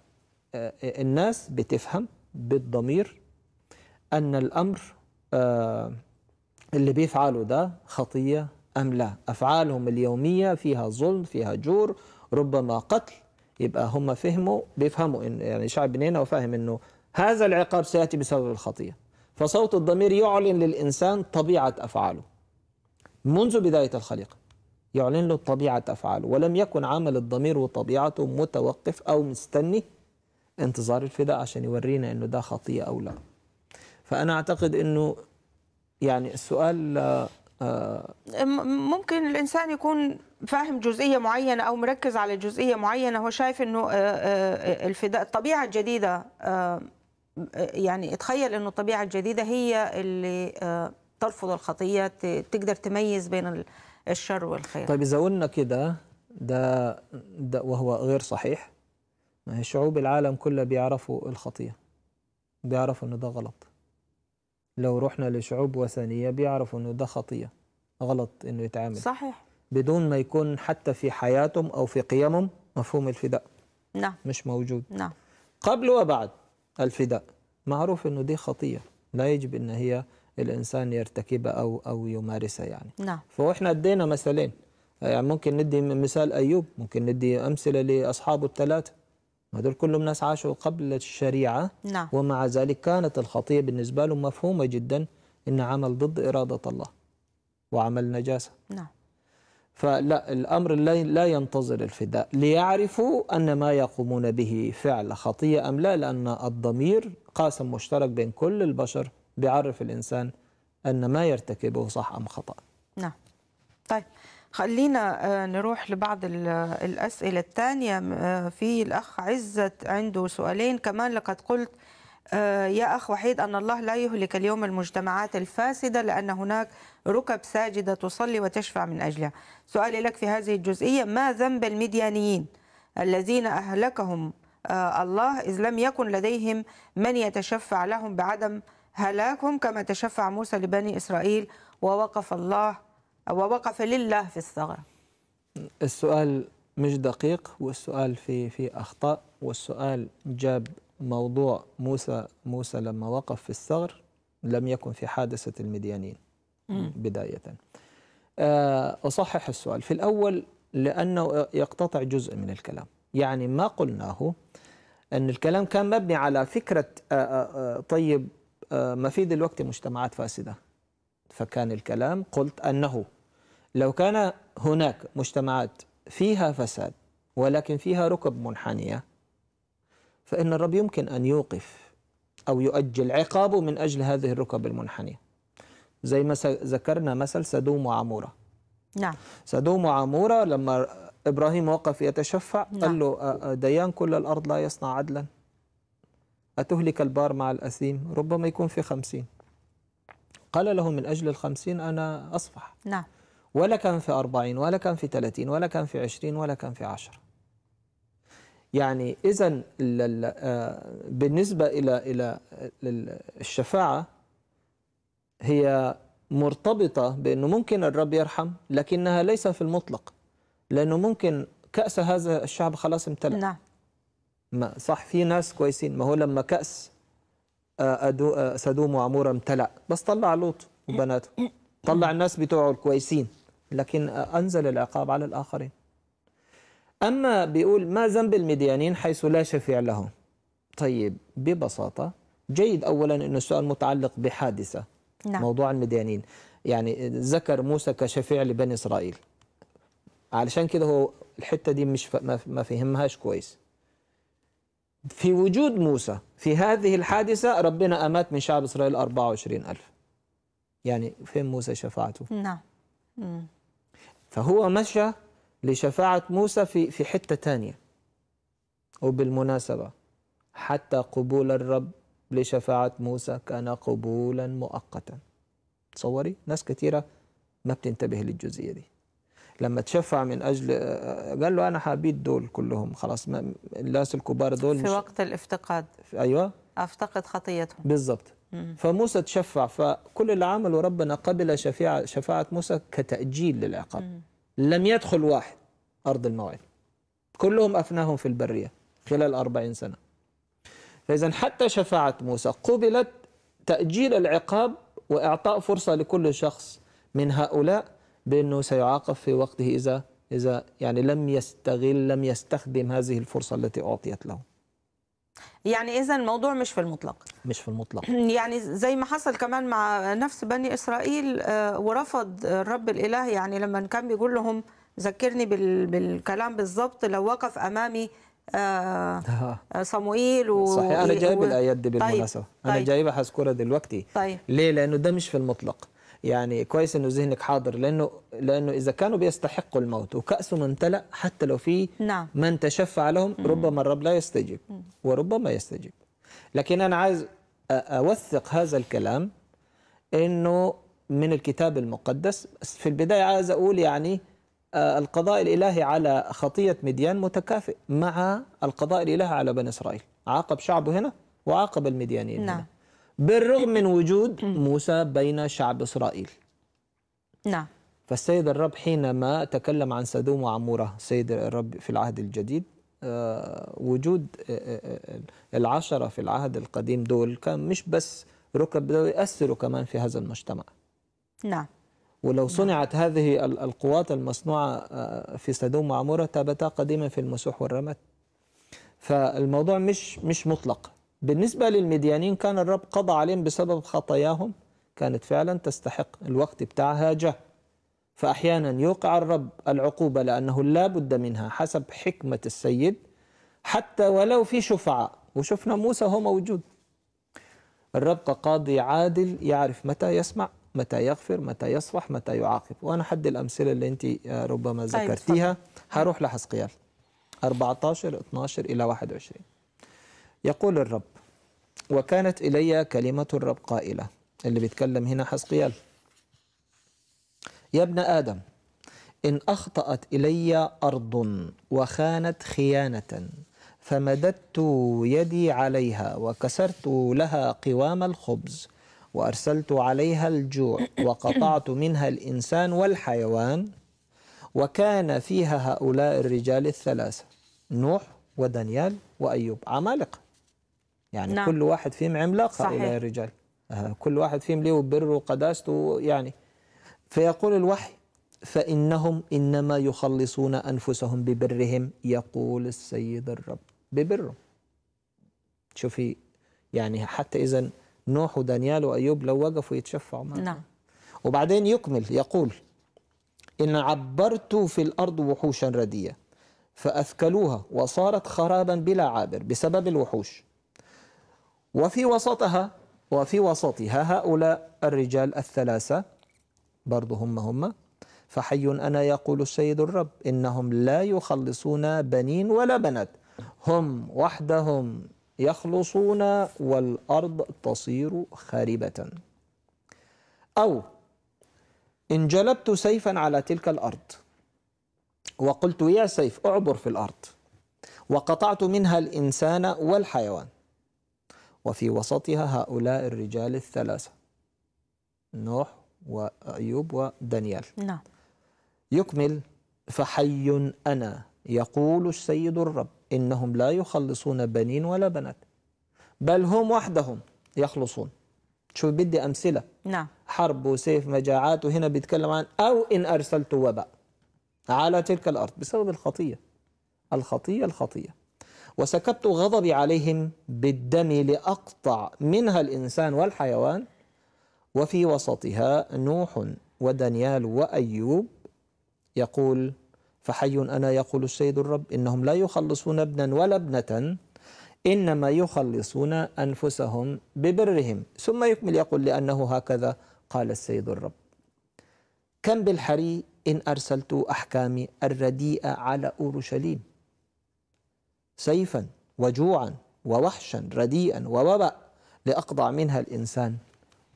آه، الناس بتفهم بالضمير أن الأمر آه، اللي بيفعله ده خطية أم لا أفعالهم اليومية فيها ظلم فيها جور ربما قتل يبقى هم فهموا بيفهموا إن يعني شعب هنا وفاهم إنه هذا العقاب سيأتي بسبب الخطية فصوت الضمير يعلن للإنسان طبيعة أفعاله منذ بداية الخليقة يعلن له طبيعة أفعاله ولم يكن عمل الضمير وطبيعته متوقف أو مستني انتظار الفداء عشان يورينا انه ده خطيه او لا فانا اعتقد انه يعني السؤال آه، آه، ممكن الانسان
يكون فاهم جزئيه معينه او مركز على جزئيه معينه هو شايف انه آه، الفداء الطبيعه الجديده يعني اتخيل انه الطبيعه الجديده هي اللي ترفض الخطيه تقدر تميز بين الشر والخير طيب اذا
قلنا كده ده, ده وهو غير صحيح ما هي شعوب العالم كلها بيعرفوا الخطية بيعرفوا انه ده غلط لو رحنا لشعوب وثنية بيعرفوا إنه ده خطية غلط إنه يتعامل صحيح بدون ما يكون حتى في حياتهم أو في قيمهم مفهوم الفداء نعم مش موجود نعم قبل وبعد الفداء معروف إنه دي خطية لا يجب إن هي الإنسان يرتكبها أو أو يمارسها يعني نعم فإحنا أدينا مثلين يعني ممكن ندي مثال أيوب ممكن ندي أمثلة لأصحابه الثلاثة هذول كلهم ناس عاشوا قبل الشريعة نعم. ومع ذلك كانت الخطية بالنسبة لهم مفهومة جدا إن عمل ضد إرادة الله وعمل نجاسة نعم. فلا الأمر لا ينتظر الفداء ليعرفوا أن ما يقومون به فعل خطية أم لا لأن الضمير قاسم مشترك بين كل البشر بيعرف الإنسان أن ما يرتكبه صح أم خطأ
نعم طيب خلينا آه، نروح لبعض آه، الأسئلة الثانية آه، في الأخ عزت عنده سؤالين كمان لقد قلت يا أخ وحيد أن الله لا يهلك اليوم المجتمعات الفاسدة لأن هناك ركب ساجدة تصلي وتشفع من أجلها سؤالي لك في هذه الجزئية ما ذنب المديانيين الذين أهلكهم الله إذ لم يكن لديهم من يتشفع لهم بعدم هلاكهم كما تشفع موسى لبني إسرائيل ووقف الله ووقف لله في الثغرة
السؤال مش دقيق والسؤال في في أخطاء والسؤال جاب موضوع موسى موسى لما وقف في الثغر لم يكن في حادثة المديانين بداية آه، أصحح السؤال في الأول لأنه يقتطع جزء من الكلام يعني ما قلناه أن الكلام كان مبني على فكرة آه، آه، طيب ما في دلوقتي مجتمعات فاسدة فكان الكلام قلت أنه لو كان هناك مجتمعات فيها فساد ولكن فيها ركب منحنية فإن الرب يمكن أن يوقف أو يؤجل عقابه من أجل هذه الركب المنحنية زي ما ذكرنا مثل سدوم وعمورة نعم سدوم وعمورة لما إبراهيم وقف يتشفع نعم. قال له ديان كل الأرض لا يصنع عدلا أتهلك البار مع الأثيم ربما يكون في خمسين قال له من أجل الخمسين أنا أصفح نعم ولا كان في أربعين ولا كان في ثلاثين ولا كان في عشرين ولا كان في 10 يعني إذا آه بالنسبة إلى إلى الشفاعة هي مرتبطة بأنه ممكن الرب يرحم لكنها ليس في المطلق لأنه ممكن كأس هذا الشعب خلاص امتلأ نعم ما صح في ناس كويسين ما هو لما كأس آه، آه، سدوم وعمورة امتلأ بس طلع لوط وبناته طلع الناس بتوعه الكويسين لكن أنزل العقاب على الآخرين أما بيقول ما ذنب المديانين حيث لا شفيع لهم طيب ببساطة جيد أولا أن السؤال متعلق بحادثة نعم. موضوع المديانين يعني ذكر موسى كشفيع لبني إسرائيل علشان كده هو الحتة دي مش ما فهمهاش كويس في وجود موسى في هذه الحادثة ربنا أمات من شعب إسرائيل 24 ألف يعني فين موسى شفاعته نعم فهو مشى لشفاعة موسى في في حتة تانية وبالمناسبة حتى قبول الرب لشفاعة موسى كان قبولا مؤقتا تصوري ناس كثيرة ما بتنتبه للجزئية دي لما تشفع من اجل قال له انا حبيت دول كلهم خلاص الناس الكبار دول في مش وقت
الافتقاد ايوه افتقد خطيتهم
بالضبط فموسى تشفع فكل اللي عمله ربنا قبل شفاعة, شفاعة موسى كتأجيل للعقاب لم يدخل واحد أرض الموعد كلهم أفناهم في البرية خلال أربعين سنة فإذا حتى شفاعة موسى قبلت تأجيل العقاب وإعطاء فرصة لكل شخص من هؤلاء بأنه سيعاقب في وقته إذا إذا يعني لم يستغل لم يستخدم هذه الفرصة التي أعطيت له
يعني اذا الموضوع مش في المطلق
مش في المطلق
(clears throat) يعني زي ما حصل كمان مع نفس بني اسرائيل آه، ورفض الرب الاله يعني لما كان بيقول لهم ذكرني بالكلام بالظبط لو وقف امامي آه، آه. صموئيل و... صحيح انا جايب و... الايات دي طيب، بالمناسبه طيب. انا
جايبها هذكرها دلوقتي طيب. ليه لانه ده مش في المطلق يعني كويس انه ذهنك حاضر لانه لانه اذا كانوا بيستحقوا الموت وكاسهم امتلا حتى لو في نعم. من تشفع لهم ربما الرب لا يستجيب وربما يستجيب لكن انا عايز اوثق هذا الكلام انه من الكتاب المقدس في البدايه عايز اقول يعني القضاء الالهي على خطيه مديان متكافئ مع القضاء الالهي على بني اسرائيل عاقب شعبه هنا وعاقب المديانيين نعم. هنا بالرغم من (clears throat) وجود موسى بين شعب إسرائيل نعم فالسيد الرب حينما تكلم عن سدوم وعمورة سيد الرب في العهد الجديد آه، وجود آه، آه، العشرة في العهد القديم دول كان مش بس ركب يأثروا كمان في هذا المجتمع نعم ولو نعم. صنعت هذه القوات المصنوعة في سدوم وعمورة تابتا قديما في المسوح والرماد فالموضوع مش مش مطلق بالنسبة للمديانين كان الرب قضى عليهم بسبب خطاياهم كانت فعلا تستحق الوقت بتاعها جه فأحيانا يوقع الرب العقوبة لأنه لا بد منها حسب حكمة السيد حتى ولو في شفعاء وشفنا موسى هو موجود الرب قاضي عادل يعرف متى يسمع متى يغفر متى يصفح متى يعاقب وأنا حد الأمثلة اللي أنت آه، ربما طيب، ذكرتيها هروح لحسقيال 14 12 إلى 21 يقول الرب وكانت إلي كلمة الرب قائلة اللي بيتكلم هنا حسقيال يا ابن آدم إن أخطأت إلي أرض وخانت خيانة فمددت يدي عليها وكسرت لها قوام الخبز وأرسلت عليها الجوع وقطعت منها الإنسان والحيوان وكان فيها هؤلاء الرجال الثلاثة نوح ودانيال وأيوب عمالقة يعني نعم. كل واحد فيهم عملاق صحيح. هؤلاء الرجال آه، كل واحد فيهم له بر وقداسته يعني فيقول الوحي فإنهم إنما يخلصون أنفسهم ببرهم يقول السيد الرب ببرهم شوفي يعني حتى إذا نوح ودانيال وأيوب لو وقفوا يتشفعوا نعم وبعدين يكمل يقول إن عبرت في الأرض وحوشا ردية فأثكلوها وصارت خرابا بلا عابر بسبب الوحوش وفي وسطها وفي وسطها هؤلاء الرجال الثلاثة برضه هم هم فحي أنا يقول السيد الرب إنهم لا يخلصون بنين ولا بنات هم وحدهم يخلصون والأرض تصير خاربة أو إن جلبت سيفا على تلك الأرض وقلت يا سيف اعبر في الأرض وقطعت منها الإنسان والحيوان وفي وسطها هؤلاء الرجال الثلاثة نوح وأيوب ودانيال نعم يكمل فحي أنا يقول السيد الرب إنهم لا يخلصون بنين ولا بنات بل هم وحدهم يخلصون شو بدي أمثلة نعم حرب وسيف مجاعات وهنا بيتكلم عن أو إن أرسلت وباء على تلك الأرض بسبب الخطية الخطية الخطية وسكبت غضبي عليهم بالدم لأقطع منها الإنسان والحيوان وفي وسطها نوح ودانيال وأيوب يقول فحي أنا يقول السيد الرب إنهم لا يخلصون ابنا ولا ابنة إنما يخلصون أنفسهم ببرهم ثم يكمل يقول لأنه هكذا قال السيد الرب كم بالحري إن أرسلت أحكامي الرديئة على أورشليم سيفا وجوعا ووحشا رديئا ووباء لأقضع منها الإنسان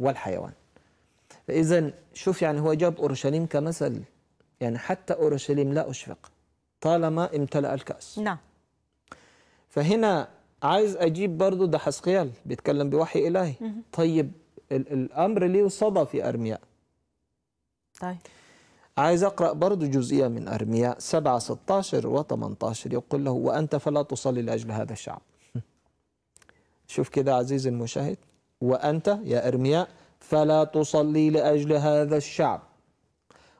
والحيوان فإذا شوف يعني هو جاب أورشليم كمثل يعني حتى أورشليم لا أشفق طالما امتلأ الكأس نعم فهنا عايز أجيب برضو ده حسقيال بيتكلم بوحي إلهي طيب الأمر ليه صدى في أرمياء طيب عايز أقرأ برضه جزئية من أرميا 7 16 و 18 يقول له وأنت فلا تصلي لأجل هذا الشعب (laughs) شوف كده عزيزي المشاهد وأنت يا أرميا فلا تصلي لأجل هذا الشعب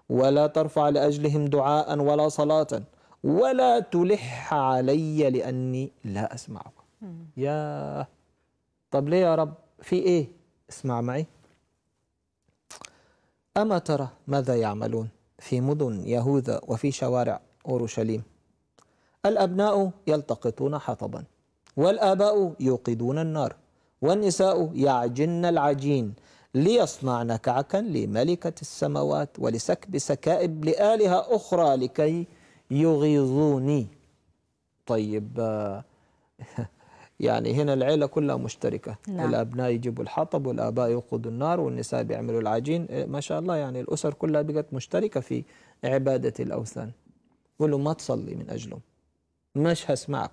ولا ترفع لأجلهم دعاء ولا صلاة ولا تلح علي لأني لا أسمعك يا طب ليه يا رب في إيه اسمع معي أما ترى ماذا يعملون في مدن يهوذا وفي شوارع أورشليم الأبناء يلتقطون حطبا والآباء يوقدون النار والنساء يعجن العجين ليصنعن كعكا لملكة السماوات ولسكب سكائب لآلهة أخرى لكي يغيظوني طيب آه، يعني هنا العيلة كلها مشتركة نعم. الأبناء يجيبوا الحطب والآباء يقودوا النار والنساء بيعملوا العجين إيه، ما شاء الله يعني الأسر كلها بقت مشتركة في عبادة الأوثان قول له ما تصلي من أجلهم مش هسمعك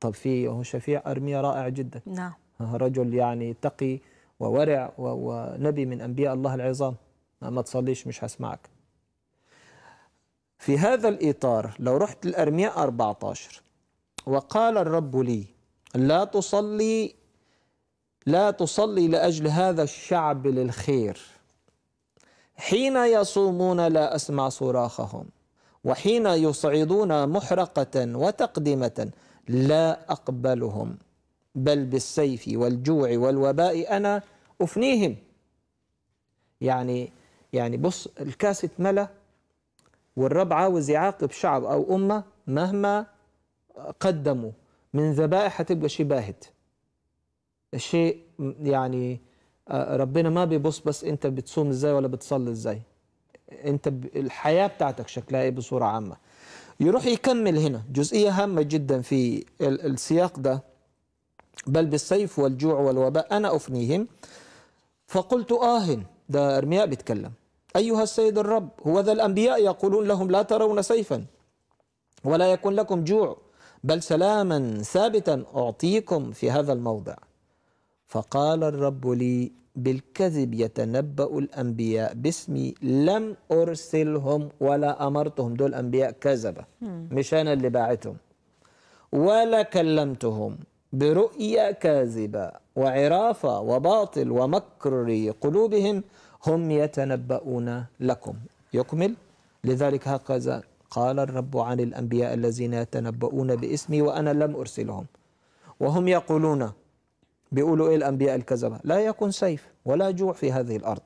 طب في هو شفيع أرمية رائع جدا نعم أه، رجل يعني تقي وورع ونبي من أنبياء الله العظام أه، ما تصليش مش هسمعك في هذا الإطار لو رحت الأرمية 14 وقال الرب لي لا تصلي لا تصلي لأجل هذا الشعب للخير حين يصومون لا أسمع صراخهم وحين يصعدون محرقة وتقدمة لا أقبلهم بل بالسيف والجوع والوباء أنا أفنيهم يعني يعني بص الكاس اتملى والرب عاوز يعاقب شعب أو أمة مهما قدموا من ذبائح هتبقى شيء باهت شيء يعني آه، ربنا ما بيبص بس انت بتصوم ازاي ولا بتصلي ازاي انت الحياه بتاعتك شكلها ايه بصوره عامه يروح يكمل هنا جزئيه هامه جدا في السياق ده بل بالسيف والجوع والوباء انا افنيهم فقلت آه ده أرمياء بيتكلم أيها السيد الرب هو ذا الأنبياء يقولون لهم لا ترون سيفا ولا يكون لكم جوع بل سلاما ثابتا أعطيكم في هذا الموضع فقال الرب لي بالكذب يتنبأ الأنبياء باسمي لم أرسلهم ولا أمرتهم دول أنبياء كذبة مش أنا اللي باعتهم ولا كلمتهم برؤيا كاذبة وعرافة وباطل ومكر قلوبهم هم يتنبؤون لكم يكمل لذلك هكذا قال الرب عن الأنبياء الذين يتنبؤون باسمي وأنا لم أرسلهم وهم يقولون بيقولوا إيه الأنبياء الكذبة لا يكون سيف ولا جوع في هذه الأرض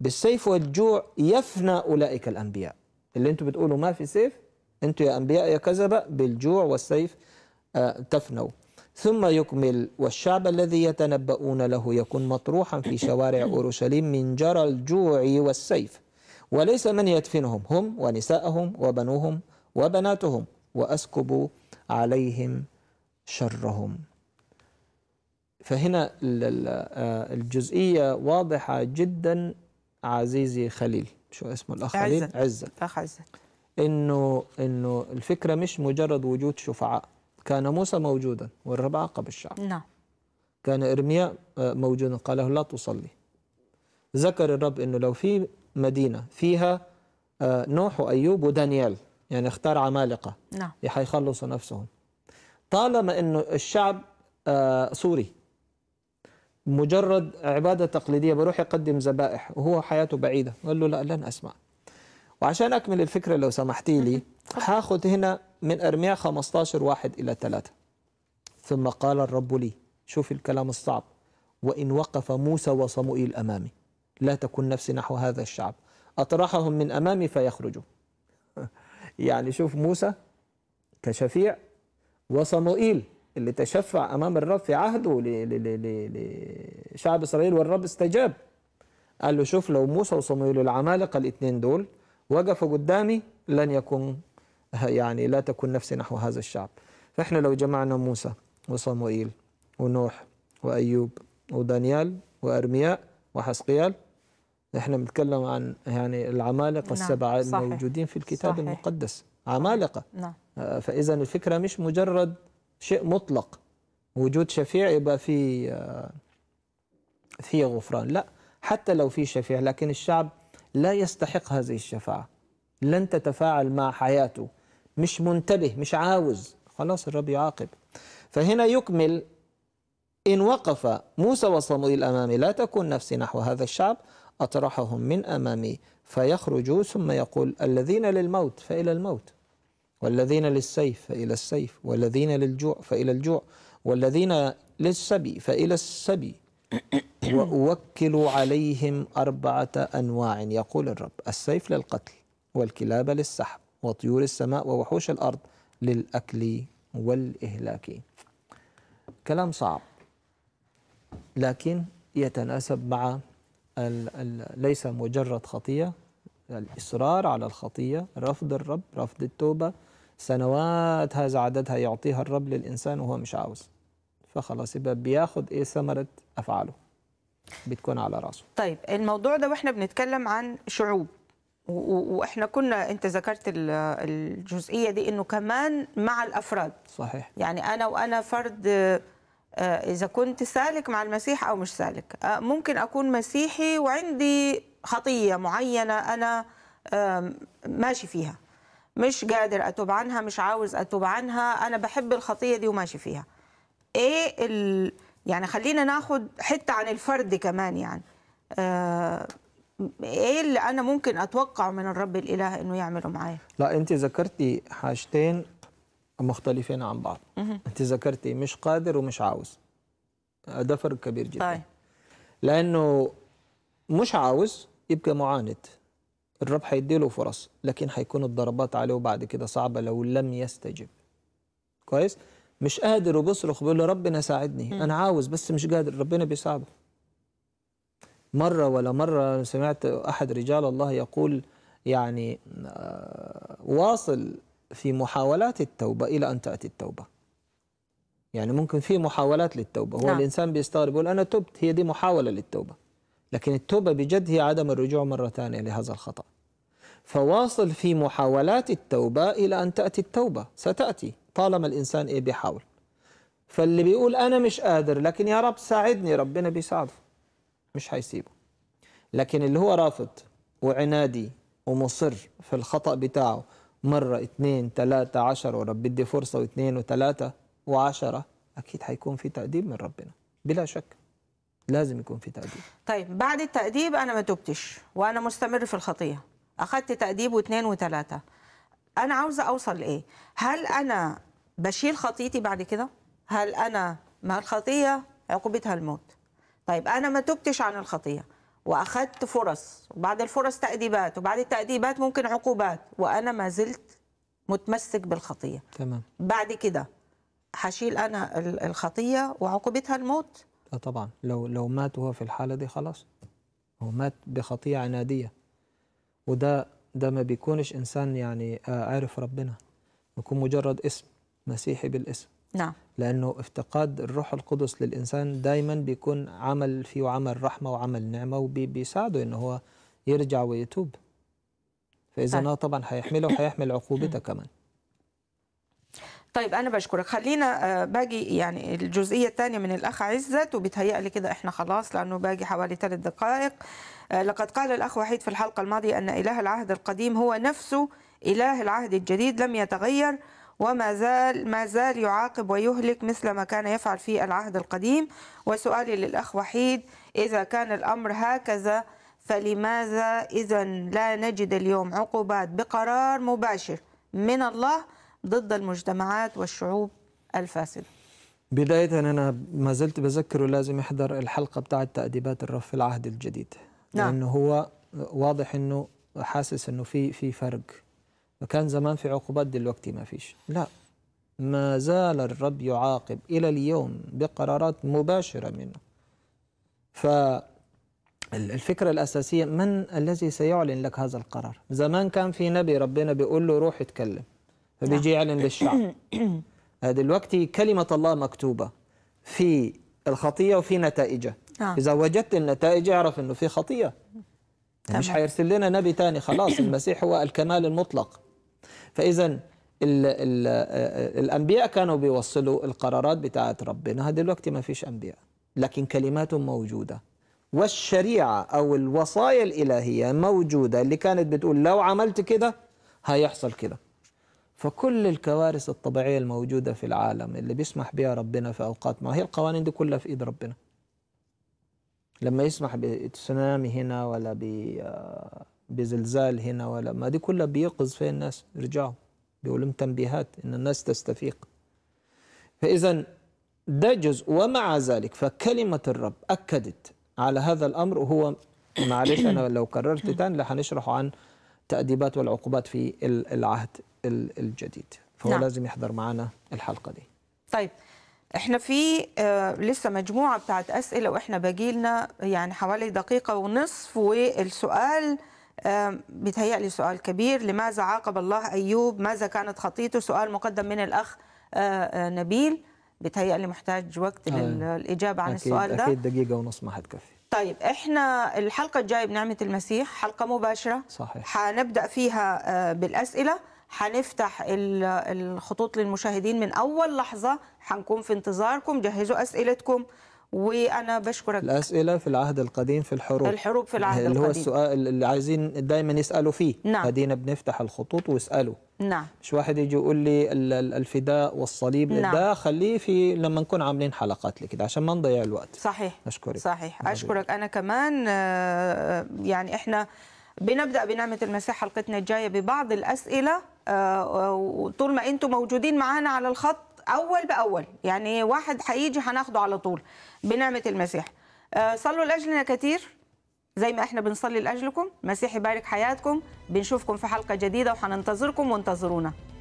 بالسيف والجوع يفنى أولئك الأنبياء اللي أنتوا بتقولوا ما في سيف أنتوا يا أنبياء يا كذبة بالجوع والسيف آه، تفنوا ثم يكمل والشعب الذي يتنبؤون له يكون مطروحا في شوارع أورشليم من جرى الجوع والسيف وليس من يدفنهم هم ونساءهم وبنوهم وبناتهم وأسكب عليهم شرهم فهنا آه، الجزئية واضحة جدا عزيزي خليل شو اسمه الأخ خليل عزة الأخ عزة إنه إنه الفكرة مش مجرد وجود شفعاء كان موسى موجودا والربعة قبل الشعب نعم كان إرمياء آه، موجودا قال له لا تصلي ذكر الرب إنه لو في مدينة فيها آه، نوح وأيوب ودانيال يعني اختار عمالقة نعم حيخلصوا نفسهم طالما أنه الشعب آه، سوري مجرد عبادة تقليدية بروح يقدم ذبائح وهو حياته بعيدة قال له لا لن أسمع وعشان أكمل الفكرة لو سمحتي لي (laughs) هاخد هنا من أرميا 15 واحد إلى ثلاثة ثم قال الرب لي شوف الكلام الصعب وإن وقف موسى وصموئيل أمامي لا تكن نفسي نحو هذا الشعب أطرحهم من أمامي فيخرجوا (laughs) يعني شوف موسى كشفيع وصموئيل اللي تشفع أمام الرب في عهده لشعب إسرائيل والرب استجاب قال له شوف لو موسى وصموئيل العمالقة الاثنين دول وقفوا قدامي لن يكون (laughs) يعني لا تكون نفسي نحو هذا الشعب فإحنا لو جمعنا موسى وصموئيل ونوح وأيوب ودانيال وأرمياء وحسقيال احنا بنتكلم عن يعني العمالقه نعم. السبعه صحيح. الموجودين في الكتاب صحيح. المقدس عمالقه نعم. آه، فاذا الفكره مش مجرد شيء مطلق وجود شفيع يبقى في آه، في غفران لا حتى لو في شفيع لكن الشعب لا يستحق هذه الشفاعه لن تتفاعل مع حياته مش منتبه مش عاوز خلاص الرب يعاقب فهنا يكمل إن وقف موسى وصموئيل أمامي لا تكون نفسي نحو هذا الشعب أطرحهم من أمامي فيخرجوا ثم يقول الذين للموت فإلى الموت والذين للسيف فإلى السيف والذين للجوع فإلى الجوع والذين للسبي فإلى السبي (clears throat) وأوكل عليهم أربعة أنواع يقول الرب السيف للقتل والكلاب للسحب وطيور السماء ووحوش الأرض للأكل والإهلاك كلام صعب لكن يتناسب مع ليس مجرد خطية الإصرار على الخطية رفض الرب رفض التوبة سنوات هذا عددها يعطيها الرب للإنسان وهو مش عاوز فخلاص يبقى بياخد إيه ثمرة أفعاله بتكون على رأسه طيب
الموضوع ده وإحنا بنتكلم عن شعوب واحنا كنا انت ذكرت الجزئيه دي انه كمان مع الافراد صحيح يعني انا وانا فرد آه، إذا كنت سالك مع المسيح أو مش سالك آه، ممكن أكون مسيحي وعندي خطية معينة أنا ماشي فيها مش قادر أتوب عنها مش عاوز أتوب عنها أنا بحب الخطية دي وماشي فيها إيه ال... يعني خلينا ناخد حتة عن الفرد كمان يعني آه، ايه اللي انا ممكن اتوقع من الرب الاله انه يعمله معايا
لا انت ذكرتي حاجتين مختلفين عن بعض انت ذكرتي مش قادر ومش عاوز ده فرق كبير جدا طيب. لانه مش عاوز يبقى معاند الرب هيديله فرص لكن هيكون الضربات عليه بعد كده صعبه لو لم يستجب كويس مش قادر وبصرخ بيقول له ربنا ساعدني انا عاوز بس مش قادر ربنا بيساعده مره ولا مره سمعت احد رجال الله يقول يعني آه، واصل في محاولات التوبة إلى أن تأتي التوبة يعني ممكن في محاولات للتوبة هو نعم. الإنسان بيستغرب يقول أنا تبت هي دي محاولة للتوبة لكن التوبة بجد هي عدم الرجوع مرة ثانية لهذا الخطأ فواصل في محاولات التوبة إلى أن تأتي التوبة ستأتي طالما الإنسان إيه بيحاول فاللي بيقول أنا مش قادر لكن يا رب ساعدني ربنا بيساعده مش هيسيبه لكن اللي هو رافض وعنادي ومصر في الخطأ بتاعه مرة اثنين ثلاثة عشرة ورب بدي فرصة واثنين وثلاثة وعشرة أكيد حيكون في تأديب من ربنا بلا شك لازم يكون في تأديب
طيب بعد التأديب أنا ما تبتش وأنا مستمر في الخطية أخذت تأديب واثنين وثلاثة أنا عاوزة أوصل لإيه هل أنا بشيل خطيتي بعد كده هل أنا ما الخطية عقوبتها الموت طيب أنا ما تبتش عن الخطية واخذت فرص وبعد الفرص تاديبات وبعد التاديبات ممكن عقوبات وانا ما زلت متمسك بالخطيه تمام بعد كده حشيل انا الخطيه وعقوبتها الموت
اه طبعا لو لو مات وهو في الحاله دي خلاص هو مات بخطيه عناديه وده ده ما بيكونش انسان يعني آه، عارف ربنا بيكون مجرد اسم مسيحي بالاسم نعم لأنه افتقاد الروح القدس للإنسان دايما بيكون عمل فيه عمل رحمة وعمل نعمة وبيساعده إنه هو يرجع ويتوب فإذا طيب. طبعا هيحمله وهيحمل عقوبته كمان
طيب انا بشكرك خلينا آه، باجي يعني الجزئيه الثانيه من الاخ عزت وبيتهيألي كده احنا خلاص لانه باجي حوالي ثلاث دقائق آه، لقد قال الاخ وحيد في الحلقه الماضيه ان اله العهد القديم هو نفسه اله العهد الجديد لم يتغير وما زال ما زال يعاقب ويهلك مثل ما كان يفعل في العهد القديم وسؤالي للأخ وحيد إذا كان الأمر هكذا فلماذا إذا لا نجد اليوم عقوبات بقرار مباشر من الله ضد المجتمعات والشعوب الفاسدة
بداية أنا ما زلت بذكره لازم يحضر الحلقة بتاعة تأديبات الرف في العهد الجديد نعم. لأنه هو واضح أنه حاسس أنه في في فرق كان زمان في عقوبات دلوقتي ما فيش لا ما زال الرب يعاقب إلى اليوم بقرارات مباشرة منه فالفكرة الأساسية من الذي سيعلن لك هذا القرار زمان كان في نبي ربنا بيقول له روح اتكلم فبيجي نعم. يعلن للشعب آه، دلوقتي كلمة الله مكتوبة في الخطية وفي نتائجها آه. إذا وجدت النتائج اعرف أنه في خطية يعني مش حيرسل لنا نبي تاني خلاص المسيح هو الكمال المطلق فإذا آه، الأنبياء كانوا بيوصلوا القرارات بتاعة ربنا دلوقتي ما فيش أنبياء لكن كلماتهم موجودة والشريعة أو الوصايا الإلهية موجودة اللي كانت بتقول لو عملت كده هيحصل كده فكل الكوارث الطبيعية الموجودة في العالم اللي بيسمح بها ربنا في أوقات ما هي القوانين دي كلها في إيد ربنا لما يسمح بتسونامي هنا ولا ب آه، بزلزال هنا ولا ما دي كلها بيقظ فيها الناس رجعوا بيقول لهم تنبيهات ان الناس تستفيق فاذا ده جزء ومع ذلك فكلمه الرب اكدت على هذا الامر وهو (clears throat) معلش انا لو كررت تاني هنشرح عن تاديبات والعقوبات في العهد الجديد فهو نعم. لازم يحضر معنا الحلقه دي
طيب احنا في آه، لسه مجموعه بتاعت اسئله واحنا باجي لنا يعني حوالي دقيقه ونصف والسؤال لي سؤال كبير لماذا عاقب الله أيوب ماذا كانت خطيته سؤال مقدم من الأخ آه، آه، نبيل لي محتاج وقت آه، للإجابة عن أكيد السؤال ده أكيد
دقيقة ونص ما حتكفي
طيب احنا الحلقة الجاية بنعمة المسيح حلقة مباشرة صحيح حنبدا فيها بالأسئلة حنفتح الخطوط للمشاهدين من أول لحظة حنكون في انتظاركم جهزوا أسئلتكم وانا بشكرك
الاسئله في العهد القديم في الحروب الحروب في العهد القديم اللي هو السؤال اللي عايزين دايما يسالوا فيه نعم هدينا بنفتح الخطوط واسالوا نعم مش واحد يجي يقول لي الفداء والصليب نعم. ده خليه في لما نكون عاملين حلقات لكده عشان ما نضيع الوقت صحيح اشكرك صحيح اشكرك
انا كمان آه، آه، يعني احنا بنبدا بنعمه المسيح حلقتنا الجايه ببعض الاسئله آه، وطول ما انتم موجودين معانا على الخط اول باول يعني واحد هيجي هناخده على طول بنعمه المسيح آه، صلوا لاجلنا كتير زي ما احنا بنصلي لاجلكم مسيح يبارك حياتكم بنشوفكم في حلقه جديده وهننتظركم وانتظرونا